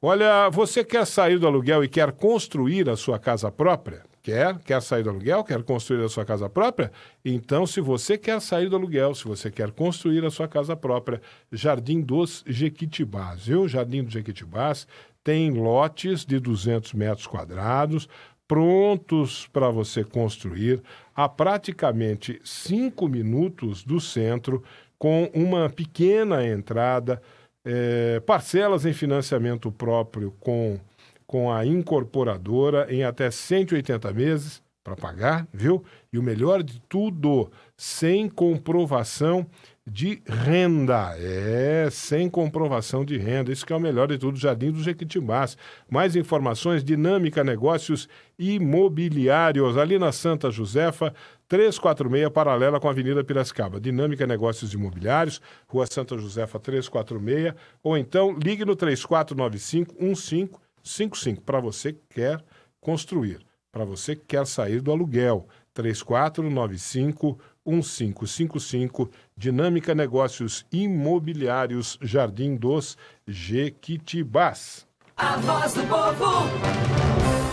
Olha, você quer sair do aluguel e quer construir a sua casa própria? Quer? Quer sair do aluguel? Quer construir a sua casa própria? Então, se você quer sair do aluguel, se você quer construir a sua casa própria, Jardim dos Jequitibás, viu? Jardim dos Jequitibás tem lotes de 200 metros quadrados prontos para você construir a praticamente cinco minutos do centro, com uma pequena entrada, é, parcelas em financiamento próprio com com a incorporadora em até 180 meses para pagar, viu? E o melhor de tudo, sem comprovação de renda. É, sem comprovação de renda. Isso que é o melhor de tudo, Jardim dos Jequitibás. Mais informações, Dinâmica Negócios Imobiliários, ali na Santa Josefa, 346, paralela com a Avenida Piracicaba. Dinâmica Negócios Imobiliários, Rua Santa Josefa 346, ou então ligue no 3495 15 55 para você que quer construir, para você que quer sair do aluguel. 3495 1555 Dinâmica Negócios Imobiliários Jardim dos Jequitibás. A voz do povo.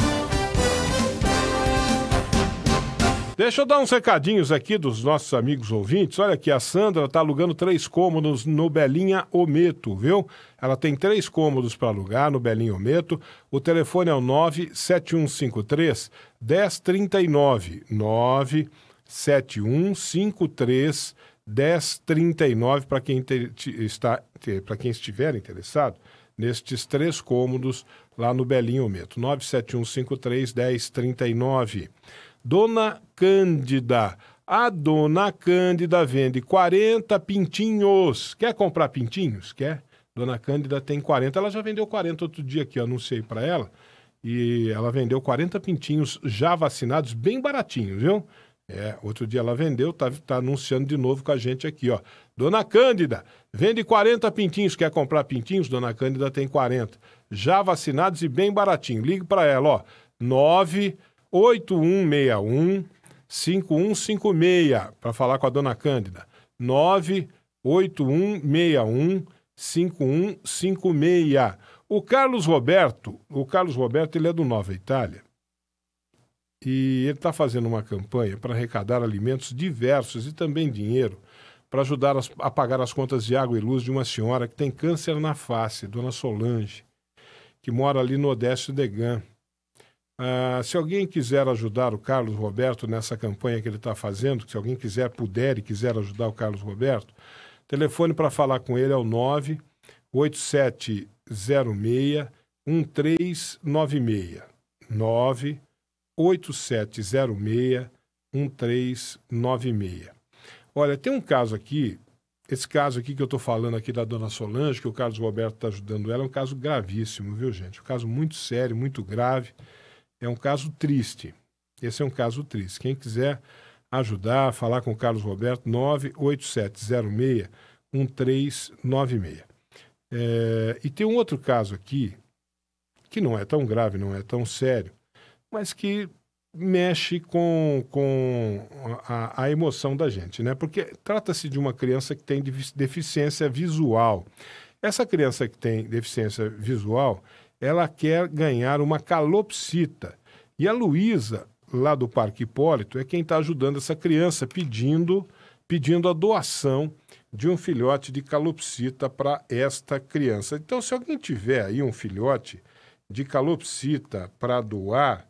Deixa eu dar uns recadinhos aqui dos nossos amigos ouvintes. Olha aqui, a Sandra está alugando três cômodos no Belinha Ometo, viu? Ela tem três cômodos para alugar no Belinha Ometo. O telefone é o 97153 1039 97153 1039 para quem está para quem estiver interessado nestes três cômodos lá no Belinho Meto. 97153 1039. Dona Cândida. A dona Cândida vende 40 pintinhos. Quer comprar pintinhos? Quer? Dona Cândida tem 40. Ela já vendeu 40 outro dia aqui, eu anunciei para ela. E ela vendeu 40 pintinhos já vacinados, bem baratinhos, viu? É, outro dia ela vendeu, tá, tá anunciando de novo com a gente aqui, ó. Dona Cândida, vende 40 pintinhos, quer comprar pintinhos? Dona Cândida tem 40. Já vacinados e bem baratinho. Ligue para ela, ó. 9 8161 5156 para falar com a dona Cândida. 98161 5156. O Carlos Roberto, o Carlos Roberto, ele é do Nova Itália. E ele está fazendo uma campanha para arrecadar alimentos diversos e também dinheiro para ajudar a pagar as contas de água e luz de uma senhora que tem câncer na face, dona Solange, que mora ali no Odécio Degan. Ah, se alguém quiser ajudar o Carlos Roberto nessa campanha que ele está fazendo, se alguém quiser, puder e quiser ajudar o Carlos Roberto, telefone para falar com ele é o 98706 1396. 98706 1396. Olha, tem um caso aqui, esse caso aqui que eu estou falando aqui da dona Solange, que o Carlos Roberto está ajudando ela, é um caso gravíssimo, viu, gente? Um caso muito sério, muito grave. É um caso triste. Esse é um caso triste. Quem quiser ajudar, falar com o Carlos Roberto, 98706 1396. É, e tem um outro caso aqui, que não é tão grave, não é tão sério, mas que mexe com, com a, a emoção da gente, né? Porque trata-se de uma criança que tem deficiência visual. Essa criança que tem deficiência visual, ela quer ganhar uma calopsita. E a Luísa, lá do Parque Hipólito, é quem está ajudando essa criança, pedindo, pedindo a doação de um filhote de calopsita para esta criança. Então, se alguém tiver aí um filhote de calopsita para doar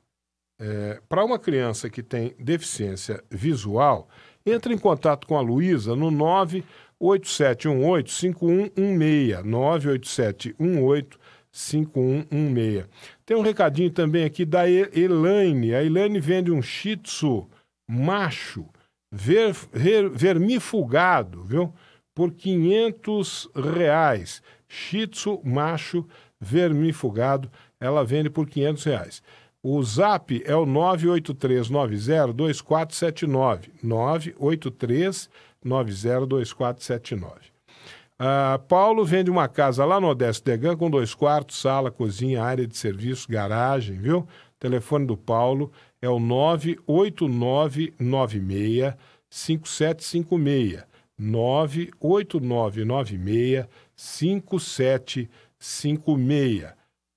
é, para uma criança que tem deficiência visual, entre em contato com a Luísa no 98718 5116, 98718 5116. Tem um recadinho também aqui da Elaine. A Elaine vende um shih tzu macho ver, ver, vermifugado, viu? Por 500 reais. Shih tzu macho vermifugado. Ela vende por 500 reais. O zap é o 983902479. 983902479. Uh, Paulo vende uma casa lá no Odesto Degan com dois quartos, sala, cozinha, área de serviço, garagem, viu? O telefone do Paulo é o 98996 5756. 98996 5756.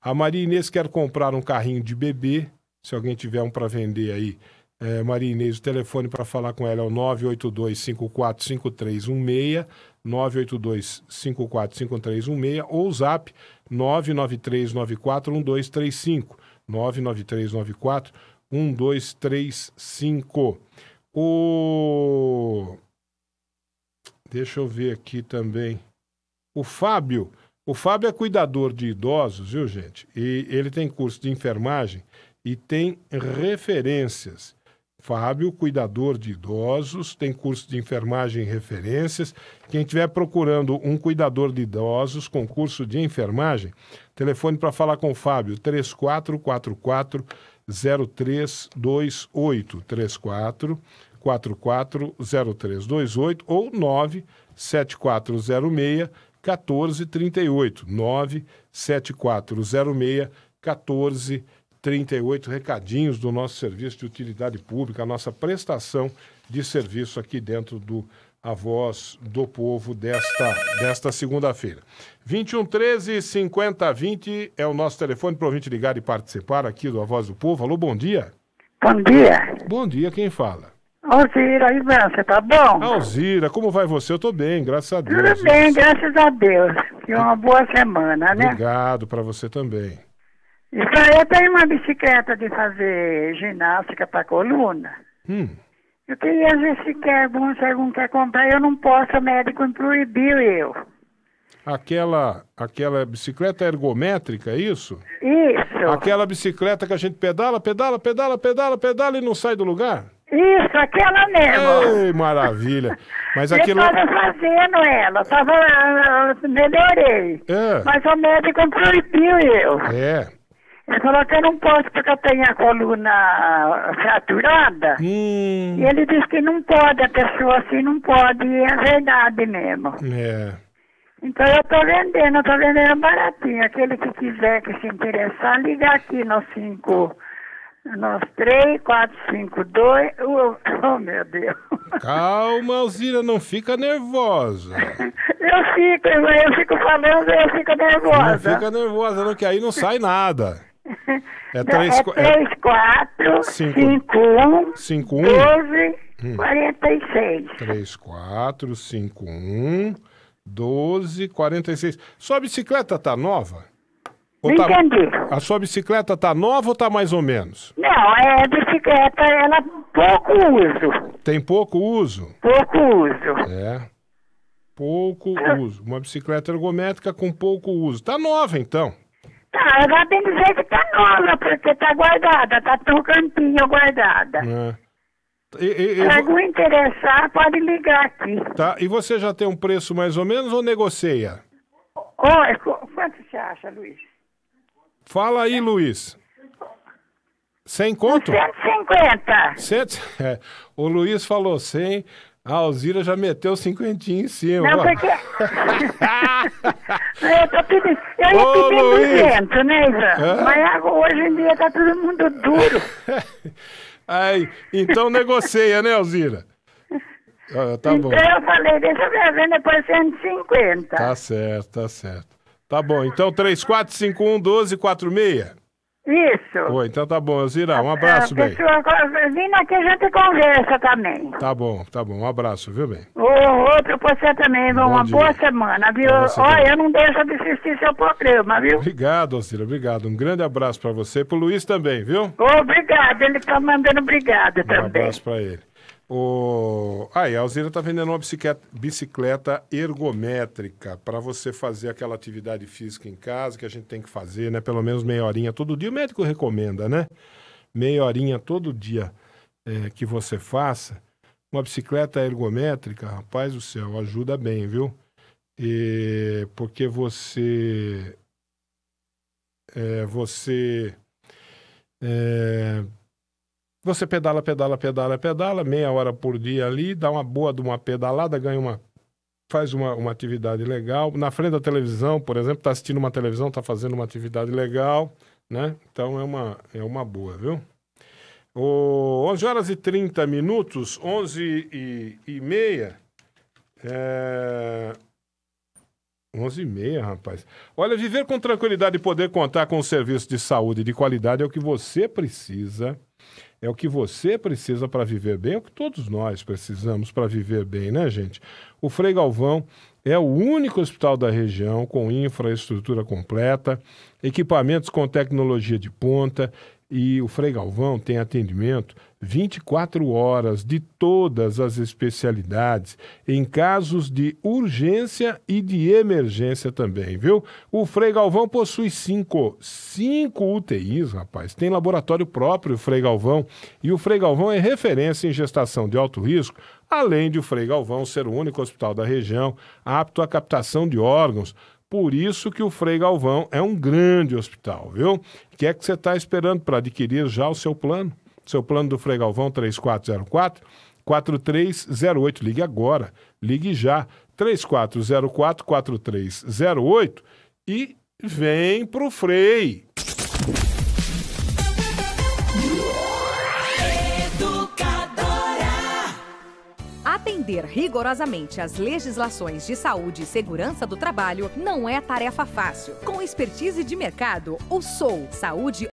A Maria Inês quer comprar um carrinho de bebê. Se alguém tiver um para vender aí, é, Maria Inês, o telefone para falar com ela é o 982545316. 982-545316 ou zap 993941235. 993941235. O... Deixa eu ver aqui também. O Fábio. O Fábio é cuidador de idosos, viu, gente? E ele tem curso de enfermagem e tem referências. Fábio, cuidador de idosos, tem curso de enfermagem e referências. Quem estiver procurando um cuidador de idosos com curso de enfermagem, telefone para falar com o Fábio, 3444 0328, 34 440328 ou 97406 1438, 97406 1438. 38 recadinhos do nosso serviço de utilidade pública, a nossa prestação de serviço aqui dentro do A Voz do Povo desta, desta segunda-feira. 2113 5020 é o nosso telefone para ouvinte ligar e participar aqui do A Voz do Povo. Alô, bom dia. Bom dia. Bom dia, quem fala? Alzira, Ivan, você tá bom? Alzira, como vai você? Eu tô bem, graças a Deus. Tudo bem, graças a Deus. E uma boa semana, né? Obrigado para você também. Eu tenho uma bicicleta de fazer ginástica para coluna. Hum. Eu queria ver se quer algum, se algum quer comprar, eu não posso, o médico me proibiu eu. Aquela, aquela bicicleta ergométrica, é isso? Isso. Aquela bicicleta que a gente pedala, pedala, pedala, pedala, pedala e não sai do lugar? Isso, aquela mesmo. Ei, maravilha. Mas aquilo... Eu estava fazendo ela, tava, ah, ah, melhorei. É. Mas o médico proibiu eu. É. Ele falou que eu não posso porque eu tenho a coluna fraturada. Hum. E ele disse que não pode, a pessoa assim não pode, e é verdade mesmo. É. Então eu tô vendendo, eu tô vendendo baratinho. Aquele que quiser, que se interessar, liga aqui no 5... Nós três, quatro, cinco, dois. Oh, meu Deus. Calma, Alzira, não fica nervosa. eu fico, eu fico falando, eu fico nervosa. Não fica nervosa, não, que aí não sai nada. É 3, é 3 é... 4 5, 5 1 5 1 12 hum. 46. 3 4 5 1 12 46. Sua bicicleta tá nova? Não tá... entendi. A sua bicicleta tá nova ou tá mais ou menos? Não, é a bicicleta, ela pouco uso. Tem pouco uso? Pouco uso. É. Pouco ah. uso. Uma bicicleta ergométrica com pouco uso. Tá nova então. Tá, ela que dizer que tá nova, porque tá guardada, tá tão campinho guardada. É. E, e, algum interessar, pode ligar aqui. Tá, e você já tem um preço mais ou menos ou negocia? Olha, quanto você acha, Luiz? Fala aí, Luiz. Sem conto? 150. Cento... É. O Luiz falou 100. A Alzira já meteu o cinquentinho em cima. Não, porque... É, tá eu, tô pedindo, eu Ô, ia pedindo 200, né, Ivan? Mas hoje em dia tá todo mundo duro. Aí, então negocia, né, Alzira? Ah, tá então eu falei, deixa eu ver, depois 150. Tá certo, tá certo. Tá bom, então 3451 1246. Isso. Oi, então tá bom, Zira. Um abraço, pessoa, ah, bem. Vindo aqui a gente conversa também. Tá bom, tá bom. Um abraço, viu, bem? O, outro pra você também, Bom uma dia. boa semana, viu? Olha, eu não deixo de assistir seu programa, viu? Obrigado, Zira, obrigado. Um grande abraço pra você e pro Luiz também, viu? Obrigado, ele tá mandando obrigado um também. Um abraço pra ele. O... Ah, e a Alzira está vendendo uma bicicleta, ergométrica para você fazer aquela atividade física em casa que a gente tem que fazer, né? Pelo menos meia horinha todo dia. O médico recomenda, né? Meia horinha todo dia é, que você faça. Uma bicicleta ergométrica, rapaz do céu, ajuda bem, viu? E... Porque você. É, você. É você pedala, pedala, pedala, pedala, meia hora por dia ali, dá uma boa de uma pedalada, ganha uma. faz uma, uma atividade legal. Na frente da televisão, por exemplo, está assistindo uma televisão, está fazendo uma atividade legal, né? Então é uma, é uma boa, viu? O, 11 horas e 30 minutos, 11 e, e meia. É... 11 e meia, rapaz. Olha, viver com tranquilidade e poder contar com um serviço de saúde de qualidade é o que você precisa é o que você precisa para viver bem, é o que todos nós precisamos para viver bem, né, gente? O Frei Galvão é o único hospital da região com infraestrutura completa, equipamentos com tecnologia de ponta e o Frei Galvão tem atendimento 24 horas de todas as especialidades, em casos de urgência e de emergência também, viu? O Frei Galvão possui cinco, cinco UTIs, rapaz. Tem laboratório próprio, o Frei Galvão. E o Frei Galvão é referência em gestação de alto risco, além de o Frei Galvão ser o único hospital da região apto à captação de órgãos. Por isso que o Frei Galvão é um grande hospital, viu? O que é que você está esperando para adquirir já o seu plano? Seu plano do Frei Galvão 3404 4308. Ligue agora, ligue já. 3404 4308 e vem pro Frei. Atender rigorosamente às legislações de saúde e segurança do trabalho não é tarefa fácil. Com expertise de mercado, o SOU Saúde